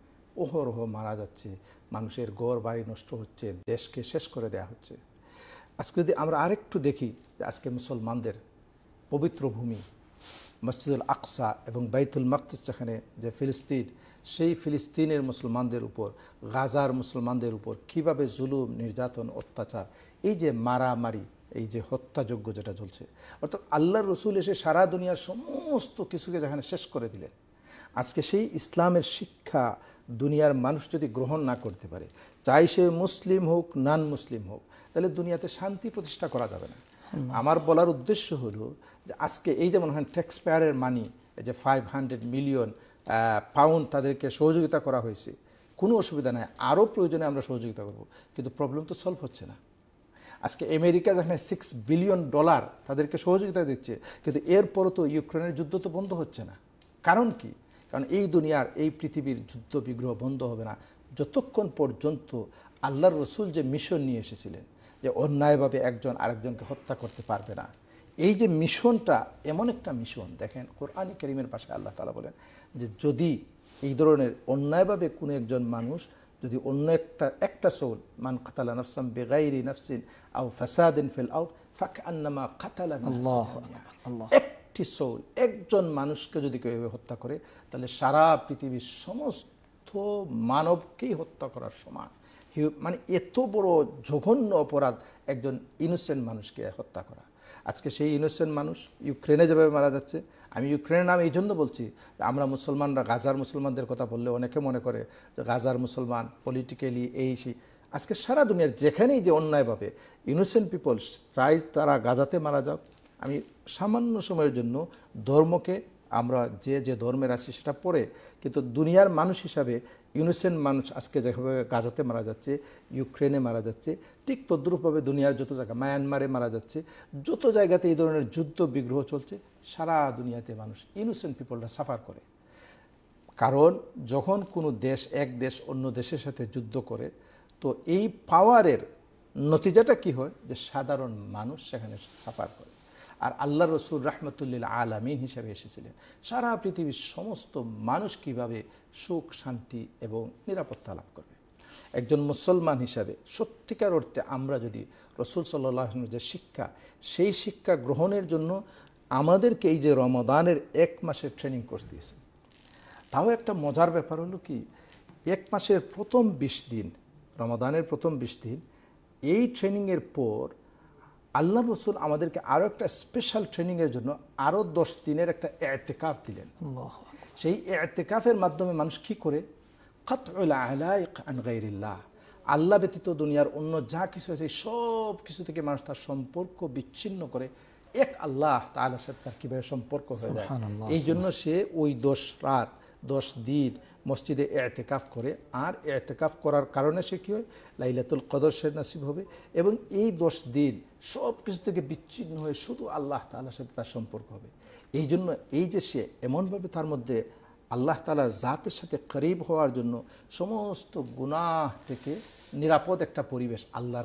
ওহরহ মারা যাচ্ছে মানুষের গড় বাড়ি নষ্ট হচ্ছে দেশকে শেষ করে দেয়া হচ্ছে আজকে যদি আমরা আরেকটু দেখি যে আজকে মুসলমানদের পবিত্র ভূমি মসজিদুল আকসা এবং বাইতুল মকতিস যেখানে যে ফিলিস্তিন সেই ফিলিস্তিনের মুসলমানদের উপর গাজার মুসলমানদের উপর কিভাবে জুলুম নির্যাতন অত্যাচার এই যে মারামারি এই যে হত্যাযোগ্য যেটা চলছে অর্থাৎ আল্লাহর রসুল এসে সারা দুনিয়ার সমস্ত কিছুকে যেখানে শেষ করে দিলেন আজকে সেই ইসলামের শিক্ষা দুনিয়ার মানুষ যদি গ্রহণ না করতে পারে চাই সে মুসলিম হোক নান মুসলিম হোক তাহলে দুনিয়াতে শান্তি প্রতিষ্ঠা করা যাবে না আমার বলার উদ্দেশ্য হলো যে আজকে এই যেমন হয় ট্যাক্স পেয়ারের মানি যে ফাইভ হান্ড্রেড মিলিয়ন পাউন্ড তাদেরকে সহযোগিতা করা হয়েছে কোনো অসুবিধা নাই আরও প্রয়োজনে আমরা সহযোগিতা করব কিন্তু প্রবলেম তো সলভ হচ্ছে না আজকে আমেরিকা যেখানে সিক্স বিলিয়ন ডলার তাদেরকে সহযোগিতা দিচ্ছে কিন্তু এরপরও তো ইউক্রেনের যুদ্ধ তো বন্ধ হচ্ছে না কারণ কি কারণ এই দুনিয়ার এই পৃথিবীর যুদ্ধ বিগ্রহ বন্ধ হবে না যতক্ষণ পর্যন্ত আল্লাহর রসুল যে মিশন নিয়ে এসেছিলেন যে অন্যায়ভাবে একজন আরেকজনকে হত্যা করতে পারবে না এই যে মিশনটা এমন একটা মিশন দেখেন কোরআনী করিমের পাশে আল্লাহ তালা বলেন যে যদি এই ধরনের অন্যায়ভাবে কোনো একজন মানুষ যদি অন্য একটা একটা সৌল মান কাতালা নফসাম বেগাইরি নফসিন আউ ফাসাদিন আউ আউট ফাক আন্নামা কাতালা এক একটি সোল একজন মানুষকে যদি কেউ এভাবে হত্যা করে তাহলে সারা পৃথিবীর সমস্ত মানবকেই হত্যা করার সমান মানে এত বড় জঘন্য অপরাধ একজন ইনোসেন্ট মানুষকে হত্যা করা আজকে সেই ইনোসেন্ট মানুষ ইউক্রেনে যেভাবে মারা যাচ্ছে আমি ইউক্রেনের নাম এই জন্য বলছি আমরা মুসলমানরা গাজার মুসলমানদের কথা বললে অনেকে মনে করে যে গাজার মুসলমান পলিটিক্যালি এই সেই আজকে সারা দুনিয়ার যেখানেই যে অন্যায়ভাবে ইনোসেন্ট পিপল চাই তারা গাজাতে মারা যাক আমি সামান্য সময়ের জন্য ধর্মকে আমরা যে যে ধর্মের আছি সেটা পড়ে কিন্তু দুনিয়ার মানুষ হিসাবে ইউনিসেন্ট মানুষ আজকে যেভাবে গাজাতে মারা যাচ্ছে ইউক্রেনে মারা যাচ্ছে ঠিক তদ্রুপভাবে দুনিয়ার যত জায়গা মায়ানমারে মারা যাচ্ছে যত জায়গাতে এই ধরনের যুদ্ধ বিগ্রহ চলছে সারা দুনিয়াতে মানুষ ইনোসেন্ট পিপলরা সাফার করে কারণ যখন কোনো দেশ এক দেশ অন্য দেশের সাথে যুদ্ধ করে তো এই পাওয়ারের নতিজাটা কি হয় যে সাধারণ মানুষ সেখানে সাফার করে আর আল্লাহ রসুল রহমতুল্লিল আলামিন হিসেবে এসেছিলেন সারা পৃথিবীর সমস্ত মানুষ কিভাবে সুখ শান্তি এবং নিরাপত্তা লাভ করবে একজন মুসলমান হিসাবে সত্যিকার অর্থে আমরা যদি রসুল সাল্লাহমের যে শিক্ষা সেই শিক্ষা গ্রহণের জন্য আমাদেরকে এই যে রমদানের এক মাসের ট্রেনিং কোর্স দিয়েছে তাও একটা মজার ব্যাপার হলো কি এক মাসের প্রথম বিশ দিন রমাদানের প্রথম বিশ দিন এই ট্রেনিংয়ের পর আল্লাহ রসুল আমাদেরকে আরও একটা স্পেশাল ট্রেনিংয়ের জন্য আরও দশ দিনের একটা এতেকাফ দিলেন সেই এতেকাফের মাধ্যমে মানুষ কী করে কাতলাহ আল্লাহ ব্যতীত দুনিয়ার অন্য যা কিছু আছে সব কিছু থেকে মানুষ তার সম্পর্ক বিচ্ছিন্ন করে এক আল্লাহ তাহলে সাথে তার কীভাবে সম্পর্ক হয়ে যায় এই জন্য সে ওই দোষ রাত দশ দিন মসজিদে এতেকাফ করে আর এতেকাফ করার কারণে সে কী হয় লাইলাতুল কদর সে নাসিব হবে এবং এই দশ দিন সব কিছু থেকে বিচ্ছিন্ন হয়ে শুধু আল্লাহ তালার সাথে তার সম্পর্ক হবে এই জন্য এই যে সে এমনভাবে তার মধ্যে আল্লাহ তালার জাতের সাথে করিব হওয়ার জন্য সমস্ত গুনাহ থেকে নিরাপদ একটা পরিবেশ আল্লাহ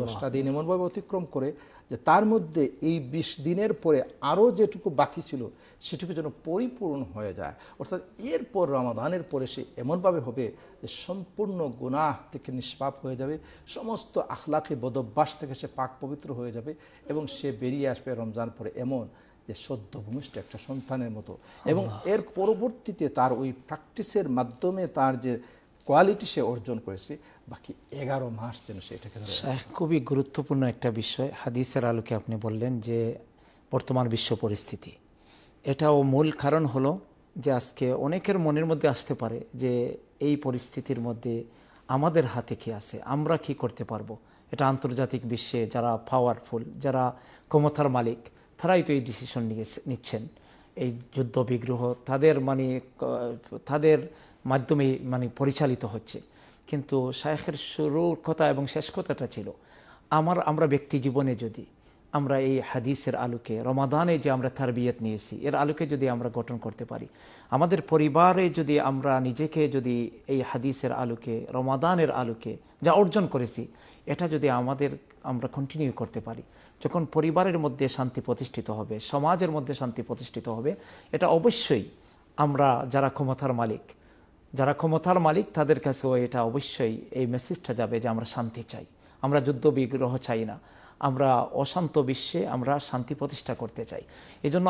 দশটা দিন এমনভাবে অতিক্রম করে যে তার মধ্যে এই বিশ দিনের পরে আরও যেটুকু বাকি ছিল সেটুকু যেন পরিপূর্ণ হয়ে যায় অর্থাৎ এরপর রমাদানের পরে সে এমনভাবে হবে যে সম্পূর্ণ গুনাহ থেকে নিষ্পাপ হয়ে যাবে সমস্ত আখলাকে বদভ্যাস থেকে সে পাক পবিত্র হয়ে যাবে এবং সে বেরিয়ে আসবে রমজান পরে এমন যে সদ্য ভূমিষ্ঠ একটা সন্তানের মতো এবং এর পরবর্তীতে তার ওই প্র্যাকটিসের মাধ্যমে তার যে কোয়ালিটি সে অর্জন করেছে বাকি এগারো মাস যেন সে এটাকে খুবই গুরুত্বপূর্ণ একটা বিষয় হাদিসের আলোকে আপনি বললেন যে বর্তমান বিশ্ব পরিস্থিতি এটাও মূল কারণ হলো যে আজকে অনেকের মনের মধ্যে আসতে পারে যে এই পরিস্থিতির মধ্যে আমাদের হাতে কি আছে আমরা কি করতে পারবো এটা আন্তর্জাতিক বিশ্বে যারা পাওয়ারফুল যারা ক্ষমতার মালিক তারাই তো এই ডিসিশন নিচ্ছেন এই যুদ্ধ বিগ্রহ তাদের মানে তাদের মাধ্যমে মানে পরিচালিত হচ্ছে কিন্তু শায়েখের শুরুর কথা এবং শেষ কথাটা ছিল আমার আমরা ব্যক্তি জীবনে যদি আমরা এই হাদিসের আলোকে রমাদানে যে আমরা তারবিয়ত নিয়েছি এর আলোকে যদি আমরা গঠন করতে পারি আমাদের পরিবারে যদি আমরা নিজেকে যদি এই হাদিসের আলোকে রমাদানের আলোকে যা অর্জন করেছি এটা যদি আমাদের আমরা কন্টিনিউ করতে পারি যখন পরিবারের মধ্যে শান্তি প্রতিষ্ঠিত হবে সমাজের মধ্যে শান্তি প্রতিষ্ঠিত হবে এটা অবশ্যই আমরা যারা ক্ষমতার মালিক যারা ক্ষমতার মালিক তাদের কাছেও এটা অবশ্যই এই মেসেজটা যাবে যে আমরা শান্তি চাই আমরা যুদ্ধ বিগ্রহ চাই না আমরা অশান্ত বিশ্বে আমরা শান্তি প্রতিষ্ঠা করতে চাই এজন্য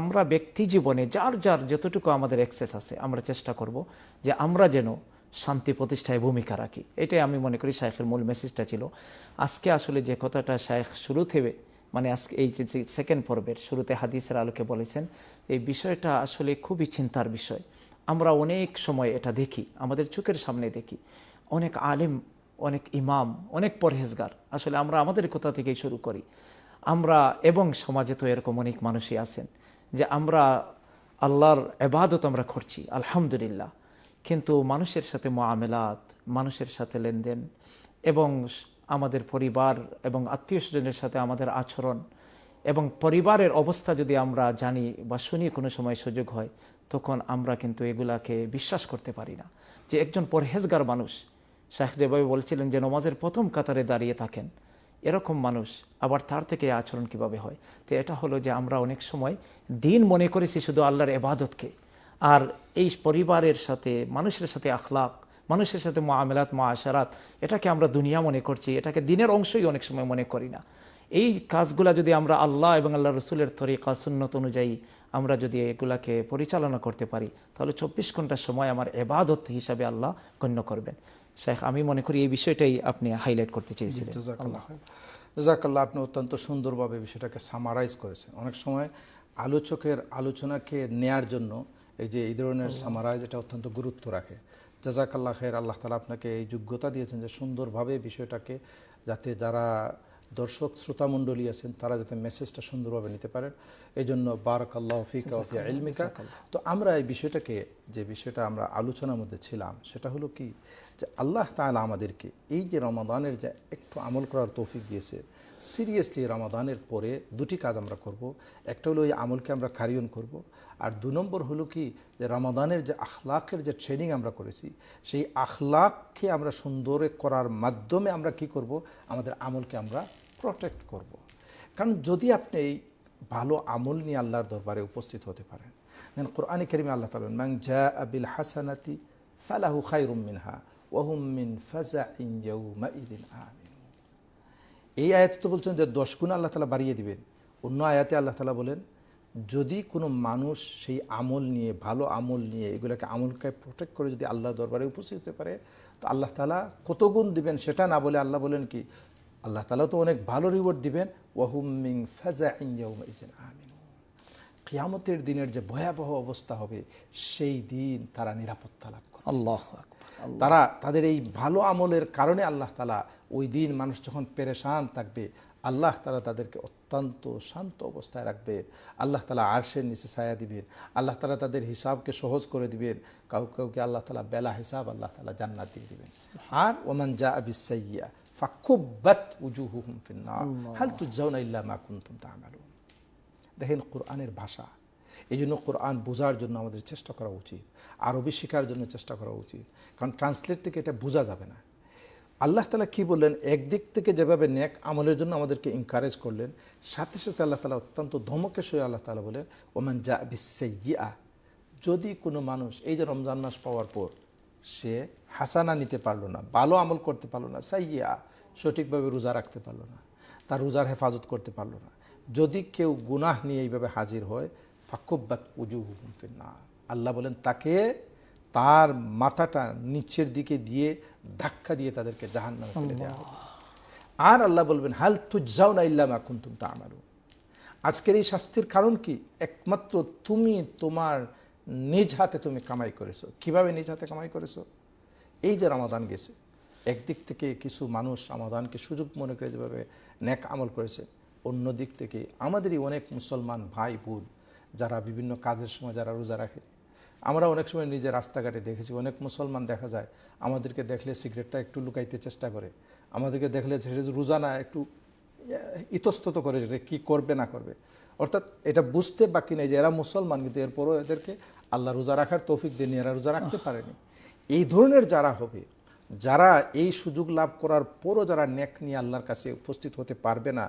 আমরা ব্যক্তি জীবনে যার যার যতটুকু আমাদের অ্যাক্সেস আছে আমরা চেষ্টা করব যে আমরা যেন শান্তি প্রতিষ্ঠায় ভূমিকা রাখি এটাই আমি মনে করি শায়েখের মূল মেসেজটা ছিল আজকে আসলে যে কথাটা শায়েখ শুরু থেকে মানে আজকে এই যে সেকেন্ড পর্বের শুরুতে হাদিসের আলোকে বলেছেন এই বিষয়টা আসলে খুবই চিন্তার বিষয় আমরা অনেক সময় এটা দেখি আমাদের চোখের সামনে দেখি অনেক আলেম অনেক ইমাম অনেক পরহেজগার আসলে আমরা আমাদের কোথা থেকেই শুরু করি আমরা এবং সমাজে তো এরকম অনেক মানুষই আছেন যে আমরা আল্লাহর এবাদত আমরা করছি আলহামদুলিল্লাহ কিন্তু মানুষের সাথে মোয়ামেলাত মানুষের সাথে লেনদেন এবং আমাদের পরিবার এবং আত্মীয় স্বজনের সাথে আমাদের আচরণ এবং পরিবারের অবস্থা যদি আমরা জানি বা শুনি কোনো সময় সুযোগ হয় তখন আমরা কিন্তু এগুলাকে বিশ্বাস করতে পারি না যে একজন পরহেজগার মানুষ শাহ যেভাবে বলছিলেন যে নমাজের প্রথম কাতারে দাঁড়িয়ে থাকেন এরকম মানুষ আবার তার থেকে আচরণ কিভাবে হয় তো এটা হলো যে আমরা অনেক সময় দিন মনে করেছি শুধু আল্লাহর এবাদতকে আর এই পরিবারের সাথে মানুষের সাথে আখলাক মানুষের সাথে মা আশারাত এটাকে আমরা দুনিয়া মনে করছি এটাকে দিনের অংশই অনেক সময় মনে করি না এই কাজগুলা যদি আমরা আল্লাহ এবং আল্লাহ রসুলের তরিকা সুন্নত অনুযায়ী আমরা যদি এগুলাকে পরিচালনা করতে পারি তাহলে চব্বিশ ঘন্টা সময় আমার এবাদত হিসাবে আল্লাহ গণ্য করবেন শেখ আমি মনে করি এই বিষয়টাই আপনি হাইলাইট করতে চেয়েছিলেন জাকাল্লাহ আপনি অত্যন্ত সুন্দরভাবে বিষয়টাকে সামারাইজ করেছেন অনেক সময় আলোচকের আলোচনাকে নেয়ার জন্য এই যে এই ধরনের সামারায় যেটা অত্যন্ত গুরুত্ব রাখে জাজাকাল্লা খের আল্লাহ তালা আপনাকে এই যোগ্যতা দিয়েছেন যে সুন্দরভাবে বিষয়টাকে যাতে যারা দর্শক শ্রোতামণ্ডলী আছেন তারা যাতে মেসেজটা সুন্দরভাবে নিতে পারেন এই জন্য বারক আল্লাহ ফিকা ইলমিকা তো আমরা এই বিষয়টাকে যে বিষয়টা আমরা আলোচনার মধ্যে ছিলাম সেটা হলো কি যে আল্লাহ তালা আমাদেরকে এই যে রমাদানের যে একটু আমল করার তৌফিক দিয়েছে সিরিয়াসলি রমাদানের পরে দুটি কাজ আমরা করব একটা হলো এই আমলকে আমরা কারিয়ন করব আর দু নম্বর হলো কি যে রমাদানের যে আখলাখের যে ট্রেনিং আমরা করেছি সেই আখলাখকে আমরা সুন্দর করার মাধ্যমে আমরা কি করব আমাদের আমলকে আমরা প্রোটেক্ট করব। কারণ যদি আপনি এই ভালো আমল নিয়ে আল্লাহর দরবারে উপস্থিত হতে পারেন দেন কোরআনে করিমে আল্লাহ তালেন ম্যাং জা আবিল হাসানাতি ফালাহু খাই মিনহা ওহুম মিন ফাজা ইন ইদিন আমিন এই আয়াত তো বলছেন যে দশ গুণ আল্লাহ তালা বাড়িয়ে দিবেন অন্য আয়াতে আল্লাহ তালা বলেন যদি কোনো মানুষ সেই আমল নিয়ে ভালো আমল নিয়ে এগুলোকে আমলকে প্রোটেক্ট করে যদি আল্লাহ দরবারে উপস্থিত হতে পারে তো আল্লাহ তালা কত গুণ দিবেন সেটা না বলে আল্লাহ বলেন কি আল্লাহ তালা তো অনেক ভালো রিওয়ার্ড দিবেন ওয়াহুমিং ফাজা ইন আমিন কিয়ামতের দিনের যে ভয়াবহ অবস্থা হবে সেই দিন তারা নিরাপত্তা লাভ করে আল্লাহ তারা তাদের এই ভালো আমলের কারণে আল্লাহ তালা ওই দিন মানুষ যখন পেরেশান থাকবে আল্লাহ তালা তাদেরকে অত্যন্ত শান্ত অবস্থায় রাখবেন আল্লাহ তালা আরশের নিচে ছায়া দিবেন আল্লাহ তালা তাদের হিসাবকে সহজ করে দিবেন কাউ কাউকে আল্লাহ তালা বেলা হিসাব আল্লাহ তালা জান্নাত দিয়ে দিবেন আর ওমান যা আবিসাইয়া ফাক্ষুব্বাত উজুহুম ফিন্না হাল তুজাউনা ইল্লা মা কুন্তুম তামালুন দেখেন কোরআনের ভাষা এই জন্য কোরআন বোঝার জন্য আমাদের চেষ্টা করা উচিত আরবি শেখার জন্য চেষ্টা করা উচিত কারণ ট্রান্সলেট থেকে এটা বোঝা যাবে না আল্লাহ তালা কি বললেন একদিক থেকে যেভাবে ন্যাক আমলের জন্য আমাদেরকে এনকারেজ করলেন সাথে সাথে আল্লাহ তালা অত্যন্ত ধমকে সই আল্লাহ তালা বলেন ওমান যা ইয়া যদি কোনো মানুষ এই যে রমজান মাস পাওয়ার পর সে হাসানা নিতে পারলো না ভালো আমল করতে পারলো না সাইয়া সঠিকভাবে রোজা রাখতে পারলো না তার রোজার হেফাজত করতে পারলো না যদি কেউ গুনাহ নিয়ে এইভাবে হাজির হয় ফাকুব্বাত উজু হুকুম ফিন্না আল্লাহ বলেন তাকে তার মাথাটা নিচের দিকে দিয়ে ধাক্কা দিয়ে তাদেরকে জাহান নামে ফেলে দেওয়া হবে আর আল্লাহ বলবেন হাল যাও না ইল্লাম এখন তুমি তা আমারও আজকের এই শাস্তির কারণ কি একমাত্র তুমি তোমার নিজ হাতে তুমি কামাই করেছো কিভাবে নিজ হাতে কামাই করেছো এই যে রামাদান গেছে একদিক থেকে কিছু মানুষ রামাদানকে সুযোগ মনে করে যেভাবে ন্যাক আমল করেছে অন্য দিক থেকে আমাদেরই অনেক মুসলমান ভাই বোন যারা বিভিন্ন কাজের সময় যারা রোজা রাখে আমরা অনেক সময় নিজের রাস্তাঘাটে দেখেছি অনেক মুসলমান দেখা যায় আমাদেরকে দেখলে সিগারেটটা একটু লুকাইতে চেষ্টা করে আমাদেরকে দেখলে রোজা না একটু ইতস্তত করে যে কী করবে না করবে অর্থাৎ এটা বুঝতে বাকি নেই যে এরা মুসলমান কিন্তু এরপরও এদেরকে আল্লাহ রোজা রাখার তৌফিক দেন এরা রোজা রাখতে পারেনি এই ধরনের যারা হবে যারা এই সুযোগ লাভ করার পরও যারা নেক নিয়ে আল্লাহর কাছে উপস্থিত হতে পারবে না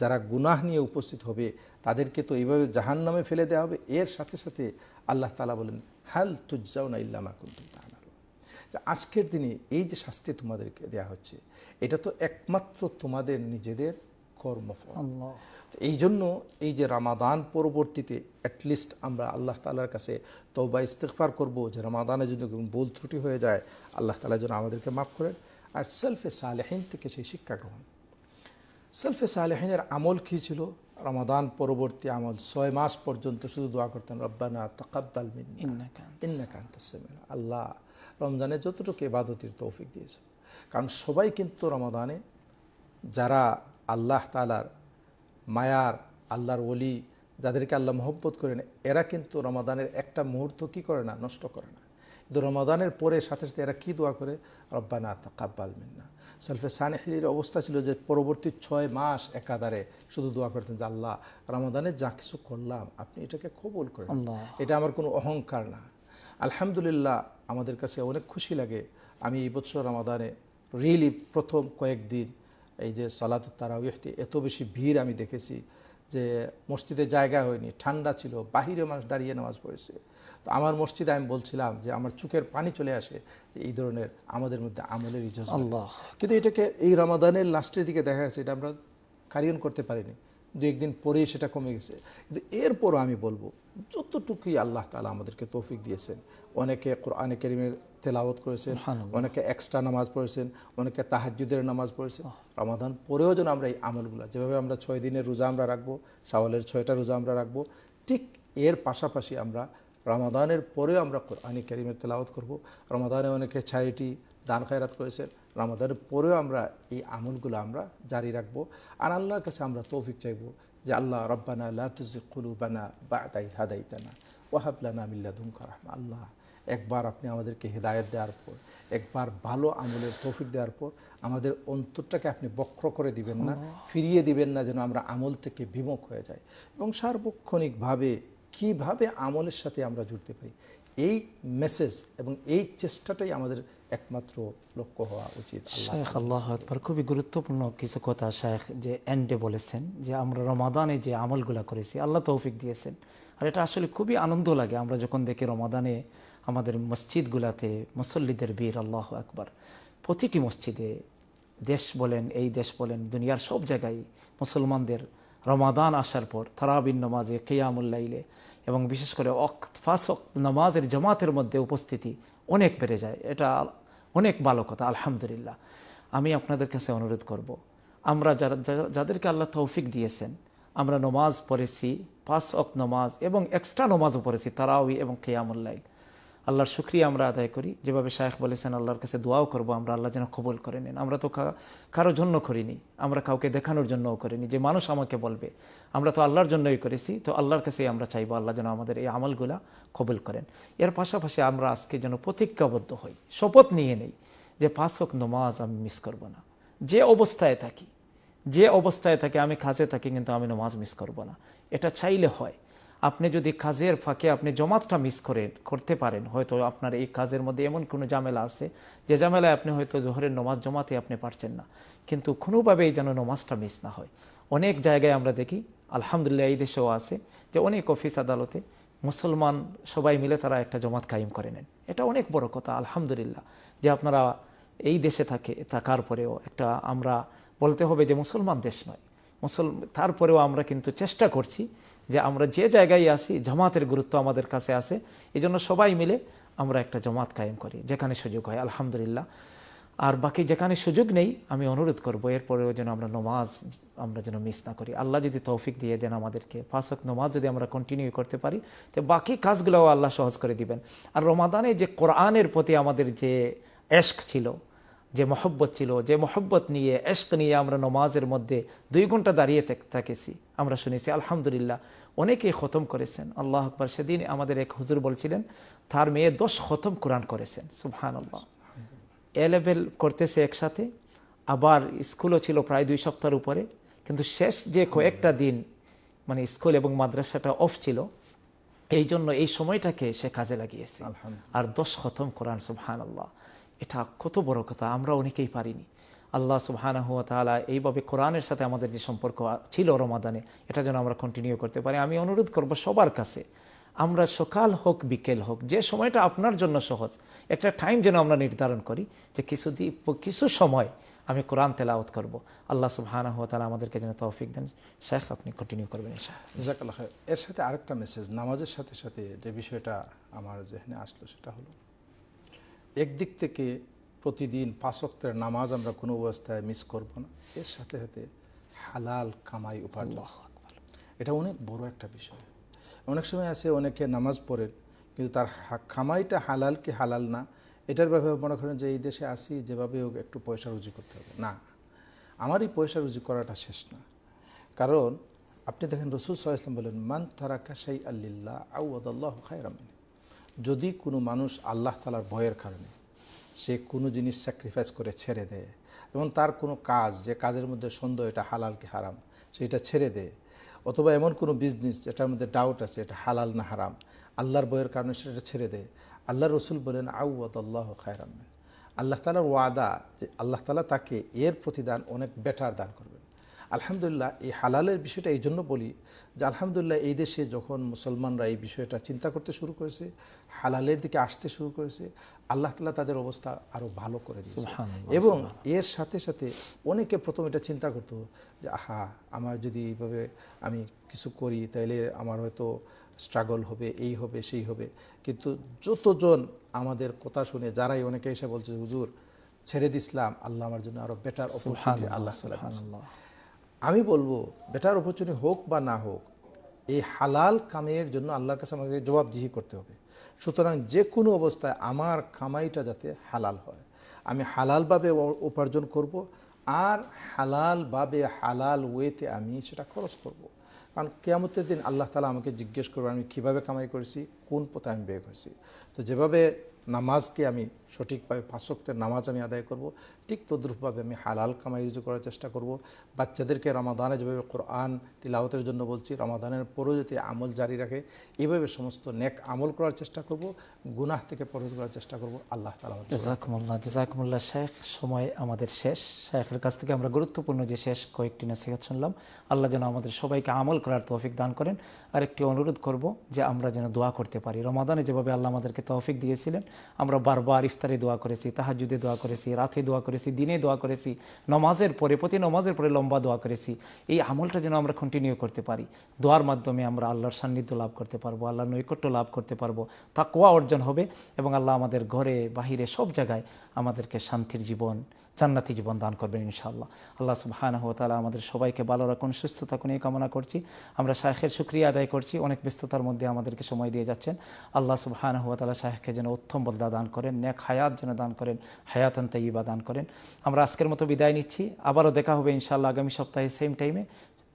যারা গুনাহ নিয়ে উপস্থিত হবে তাদেরকে তো এইভাবে জাহান নামে ফেলে দেওয়া হবে এর সাথে সাথে আল্লাহ তালা বলেন হ্যাল তুজাও না ইল্লা আজকের দিনে এই যে শাস্তি তোমাদেরকে দেয়া হচ্ছে এটা তো একমাত্র তোমাদের নিজেদের কর্মফল এই জন্য এই যে রামাদান পরবর্তীতে অ্যাটলিস্ট আমরা আল্লাহ তালার কাছে তবা ইস্তেকফার করব যে রামাদানের জন্য ভুল ত্রুটি হয়ে যায় আল্লাহ তালা যেন আমাদেরকে মাফ করেন আর সেলফে সালেহীন থেকে সেই শিক্ষা গ্রহণ সেলফে সালেহীনের আমল কী ছিল রমাদান পরবর্তী আমল ছয় মাস পর্যন্ত শুধু দোয়া করতেন রব্বানা তকাব্বাল আল্লাহ রমজানে যতটুকু এবাদতির তৌফিক দিয়েছে কারণ সবাই কিন্তু রমাদানে যারা আল্লাহ তালার মায়ার আল্লাহর ওলি যাদেরকে আল্লাহ মহব্বত করেন এরা কিন্তু রমাদানের একটা মুহূর্ত কি করে না নষ্ট করে না কিন্তু রমাদানের পরে সাথে সাথে এরা কি দোয়া করে রব্বানা তাকাব্বাল মিন্না সালফে সানেহিলির অবস্থা ছিল যে পরবর্তী ছয় মাস একাধারে শুধু দোয়া করতেন যে আল্লাহ রামাদানে যা কিছু করলাম আপনি এটাকে কবল করেন এটা আমার কোনো অহংকার না আলহামদুলিল্লাহ আমাদের কাছে অনেক খুশি লাগে আমি এই বছর রামাদানে রিয়েলি প্রথম কয়েকদিন এই যে তারা তারাউহতে এত বেশি ভিড় আমি দেখেছি যে মসজিদে জায়গা হয়নি ঠান্ডা ছিল বাহিরে মানুষ দাঁড়িয়ে নামাজ পড়েছে তো আমার মসজিদে আমি বলছিলাম যে আমার চুকের পানি চলে আসে যে এই ধরনের আমাদের মধ্যে আমলের ইজাজ আল্লাহ কিন্তু এটাকে এই রমাদানের লাস্টের দিকে দেখা গেছে এটা আমরা কারিয়ন করতে পারিনি দু একদিন পরেই সেটা কমে গেছে কিন্তু এরপরও আমি বলবো যতটুকুই আল্লাহ তালা আমাদেরকে তৌফিক দিয়েছেন অনেকে কোরআনে কেরিমের তেলাওয়াত করেছেন অনেকে এক্সট্রা নামাজ পড়েছেন অনেকে তাহাজুদের নামাজ পড়েছেন রমাদান পরেও যেন আমরা এই আমলগুলো যেভাবে আমরা ছয় দিনের রোজা আমরা রাখবো সাওয়ালের ছয়টা রোজা আমরা রাখবো ঠিক এর পাশাপাশি আমরা রমাদানের পরেও আমরা আনি ক্যারিমের তেলাওয়াত করব রমাদানে অনেকে চ্যারিটি দান খায়রাত করেছেন রমাদানের পরেও আমরা এই আমলগুলো আমরা জারি রাখব আর আল্লাহর কাছে আমরা তৌফিক চাইব যে আল্লাহ রব্বানা লাতুজি কুলুবানা বা দাই হাদাইতানা ওয়াহাবলানা মিল্লাদুমকা করাহ আল্লাহ একবার আপনি আমাদেরকে হৃদায়ত দেওয়ার পর একবার ভালো আমলের তৌফিক দেওয়ার পর আমাদের অন্তরটাকে আপনি বক্র করে দিবেন না ফিরিয়ে দিবেন না যেন আমরা আমল থেকে বিমুখ হয়ে যাই এবং সার্বক্ষণিকভাবে কিভাবে আমলের সাথে আমরা জুড়তে পারি এই মেসেজ এবং এই চেষ্টাটাই আমাদের একমাত্র লক্ষ্য হওয়া উচিত শেখ আল্লাহ আকবর খুবই গুরুত্বপূর্ণ কিছু কথা শেখ যে এন্ডে বলেছেন যে আমরা রমাদানে যে আমলগুলো করেছি আল্লাহ তৌফিক দিয়েছেন আর এটা আসলে খুবই আনন্দ লাগে আমরা যখন দেখি রমাদানে আমাদের মসজিদগুলাতে মুসল্লিদের বীর আল্লাহ আকবর প্রতিটি মসজিদে দেশ বলেন এই দেশ বলেন দুনিয়ার সব জায়গায় মুসলমানদের রমাদান আসার পর থারাবিন নমাজে কেয়ামুল্লাইলে এবং বিশেষ করে অক ফাসক নামাজের জামাতের মধ্যে উপস্থিতি অনেক বেড়ে যায় এটা অনেক ভালো কথা আলহামদুলিল্লাহ আমি আপনাদের কাছে অনুরোধ করব। আমরা যারা যাদেরকে আল্লাহ তৌফিক দিয়েছেন আমরা নমাজ পড়েছি পাঁচ অক নমাজ এবং এক্সট্রা নমাজও পড়েছি তারাওই এবং কেয়ামুল্লাইল আল্লাহর শুক্রিয়া আমরা আদায় করি যেভাবে শায়েখ বলেছেন আল্লাহর কাছে দোয়াও করব আমরা আল্লাহ যেন কবল করে নেন আমরা তো কারোর জন্য করিনি আমরা কাউকে দেখানোর জন্যও করিনি যে মানুষ আমাকে বলবে আমরা তো আল্লাহর জন্যই করেছি তো আল্লাহর কাছেই আমরা চাইবো আল্লাহ যেন আমাদের এই আমলগুলা কবল করেন এর পাশাপাশি আমরা আজকে যেন প্রতিজ্ঞাবদ্ধ হই শপথ নিয়ে নেই যে পাঁচ হোক নমাজ আমি মিস করব না যে অবস্থায় থাকি যে অবস্থায় থাকে আমি কাজে থাকি কিন্তু আমি নমাজ মিস করব না এটা চাইলে হয় আপনি যদি কাজের ফাঁকে আপনি জমাতটা মিস করেন করতে পারেন হয়তো আপনার এই কাজের মধ্যে এমন কোনো ঝামেলা আছে যে ঝামেলায় আপনি হয়তো জোহরের নমাজ জমাতে আপনি পারছেন না কিন্তু কোনোভাবেই যেন নমাজটা মিস না হয় অনেক জায়গায় আমরা দেখি আলহামদুলিল্লাহ এই দেশেও আছে যে অনেক অফিস আদালতে মুসলমান সবাই মিলে তারা একটা জমাত কায়েম করে নেন এটা অনেক বড় কথা আলহামদুলিল্লাহ যে আপনারা এই দেশে থাকে থাকার পরেও একটা আমরা বলতে হবে যে মুসলমান দেশ নয় মুসল তারপরেও আমরা কিন্তু চেষ্টা করছি যে আমরা যে জায়গায় আসি জামাতের গুরুত্ব আমাদের কাছে আছে এই জন্য সবাই মিলে আমরা একটা জামাত কায়েম করি যেখানে সুযোগ হয় আলহামদুলিল্লাহ আর বাকি যেখানে সুযোগ নেই আমি অনুরোধ করব এরপরেও যেন আমরা নমাজ আমরা যেন মিস না করি আল্লাহ যদি তৌফিক দিয়ে দেন আমাদেরকে ফাঁসক নমাজ যদি আমরা কন্টিনিউ করতে পারি তো বাকি কাজগুলোও আল্লাহ সহজ করে দিবেন আর রমাদানে যে কোরআনের প্রতি আমাদের যে এশক ছিল যে মহব্বত ছিল যে মহব্বত নিয়ে এশক নিয়ে আমরা নমাজের মধ্যে দুই ঘন্টা দাঁড়িয়ে থাকেছি আমরা শুনেছি আলহামদুলিল্লাহ অনেকেই খতম করেছেন আল্লাহ আকবর সেদিন আমাদের এক হুজুর বলছিলেন তার মেয়ে দশ খতম কোরআন করেছেন সুবহান আল্লাহ এ লেভেল করতেছে একসাথে আবার স্কুলও ছিল প্রায় দুই সপ্তাহের উপরে কিন্তু শেষ যে কয়েকটা দিন মানে স্কুল এবং মাদ্রাসাটা অফ ছিল এই জন্য এই সময়টাকে সে কাজে লাগিয়েছে আর দশ খতম কোরআন সুবহান আল্লাহ এটা কত বড় কথা আমরা অনেকেই পারিনি আল্লাহ সুবাহানা হুয়া তালা এইভাবে কোরআনের সাথে আমাদের যে সম্পর্ক ছিল রমাদানে এটা যেন আমরা কন্টিনিউ করতে পারি আমি অনুরোধ করব সবার কাছে আমরা সকাল হোক বিকেল হোক যে সময়টা আপনার জন্য সহজ একটা টাইম যেন আমরা নির্ধারণ করি যে কিছু কিছু সময় আমি কোরআন তেলাওত করব আল্লাহ সুবহানা হুয়া তালা আমাদেরকে যেন তৌফিক দেন শেখ আপনি কন্টিনিউ করবেন এর সাথে আরেকটা মেসেজ নামাজের সাথে সাথে যে বিষয়টা আমার যেখানে আসলো সেটা হলো একদিক থেকে প্রতিদিন পাঁচক্তের নামাজ আমরা কোনো অবস্থায় মিস করব না এর সাথে সাথে হালাল কামাই উপার্জন এটা অনেক বড় একটা বিষয় অনেক সময় আছে অনেকে নামাজ পড়েন কিন্তু তার কামাইটা হালাল কি হালাল না এটার ব্যাপারে মনে করেন যে এই দেশে আসি যেভাবে হোক একটু পয়সা রুজি করতে হবে না আমার এই পয়সা রুজি করাটা শেষ না কারণ আপনি দেখেন রসুল সাল্লাহ ইসলাম বলেন মান তারাকা সাই আল্লিল্লাহ আউ আদাল্লাহ রামিনী যদি কোনো মানুষ আল্লাহ তালার ভয়ের কারণে সে কোনো জিনিস স্যাক্রিফাইস করে ছেড়ে দেয় এবং তার কোনো কাজ যে কাজের মধ্যে সন্দেহ এটা হালাল কি হারাম সেটা ছেড়ে দেয় অথবা এমন কোনো বিজনেস যেটার মধ্যে ডাউট আছে এটা হালাল না হারাম আল্লাহর বইয়ের কারণে সেটা ছেড়ে দেয় আল্লাহ রসুল বলেন আউআত আল্লাহ খায়রাম আল্লাহ তালার ওয়াদা যে আল্লাহ তালা তাকে এর প্রতিদান অনেক বেটার দান করবে আলহামদুলিল্লাহ এই হালালের বিষয়টা এই জন্য বলি যে আলহামদুলিল্লাহ এই দেশে যখন মুসলমানরা এই বিষয়টা চিন্তা করতে শুরু করেছে হালালের দিকে আসতে শুরু করেছে আল্লাহ তালা তাদের অবস্থা আরও ভালো করে দিয়েছে এবং এর সাথে সাথে অনেকে প্রথম এটা চিন্তা করতো যে আহা আমার যদি এইভাবে আমি কিছু করি তাহলে আমার হয়তো স্ট্রাগল হবে এই হবে সেই হবে কিন্তু যতজন আমাদের কথা শুনে যারাই অনেকে এসে বলছে হুজুর ছেড়ে দিসলাম আল্লাহ আমার জন্য আরও বেটার অপরচুনিটি আল্লাহ আমি বলবো বেটার অপরচুনি হোক বা না হোক এই হালাল কামের জন্য আল্লাহর কাছে আমাকে জবাবদিহি করতে হবে সুতরাং যে কোনো অবস্থায় আমার কামাইটা যাতে হালাল হয় আমি হালালভাবে উপার্জন করব আর হালালভাবে হালাল ওয়েতে আমি সেটা খরচ করব। কারণ কেয়ামতের দিন আল্লাহ তালা আমাকে জিজ্ঞেস করবো আমি কিভাবে কামাই করেছি কোন পথে আমি ব্যয় করেছি তো যেভাবে নামাজকে আমি সঠিকভাবে শক্তের নামাজ আমি আদায় করব ঠিক তদ্রুপভাবে আমি হালাল কামাই রুজু করার চেষ্টা করব বাচ্চাদেরকে রমাদানে যেভাবে কোরআন তিলাওতের জন্য বলছি রমাদানের পরেও যাতে আমল জারি রাখে এভাবে সমস্ত নেক আমল করার চেষ্টা করব গুনাহ থেকে পরহেজ করার চেষ্টা করব আল্লাহ তালা জাজাকুমুল্লাহ জাজাকুমুল্লাহ শেখ সময় আমাদের শেষ শেখের কাছ থেকে আমরা গুরুত্বপূর্ণ যে শেষ কয়েকটি নসিহত শুনলাম আল্লাহ যেন আমাদের সবাইকে আমল করার তৌফিক দান করেন আর একটি অনুরোধ করব যে আমরা যেন দোয়া করতে পারি রমাদানে যেভাবে আল্লাহ আমাদেরকে তৌফিক দিয়েছিলেন আমরা বারবার ইফতারে দোয়া করেছি তাহাজুদে দোয়া করেছি রাতে দোয়া করেছি দিনে দোয়া করেছি নমাজের পরে প্রতি নমাজের পরে লম্বা দোয়া করেছি এই আমলটা যেন আমরা কন্টিনিউ করতে পারি দোয়ার মাধ্যমে আমরা আল্লাহর সান্নিধ্য লাভ করতে পারবো আল্লাহর নৈকট্য লাভ করতে পারবো তা কোয়া অর্জন হবে এবং আল্লাহ আমাদের ঘরে বাহিরে সব জায়গায় আমাদেরকে শান্তির জীবন জান্নাতি জীবন দান করবেন ইনশাআল্লাহ আল্লাহ সুবাহানা হওয়া তালা আমাদের সবাইকে ভালো রাখুন সুস্থ থাকুন এই কামনা করছি আমরা শাহের সুক্রিয়া আদায় করছি অনেক ব্যস্ততার মধ্যে আমাদেরকে সময় দিয়ে যাচ্ছেন আল্লাহ সুবাহানা হওয়া তালা শাহেখকে যেন উত্তম বদলা দান করেন ন্যাক হায়াত যেন দান করেন হায়াত আনতে ইবা দান করেন আমরা আজকের মতো বিদায় নিচ্ছি আবারও দেখা হবে ইনশাআল্লাহ আগামী সপ্তাহে সেম টাইমে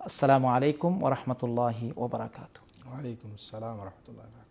আসসালামু আলাইকুম ওরহমতুল্লাহি ওবরাকাতুম ওয়ালাইকুম আসসালাম রহমতুল্লাহ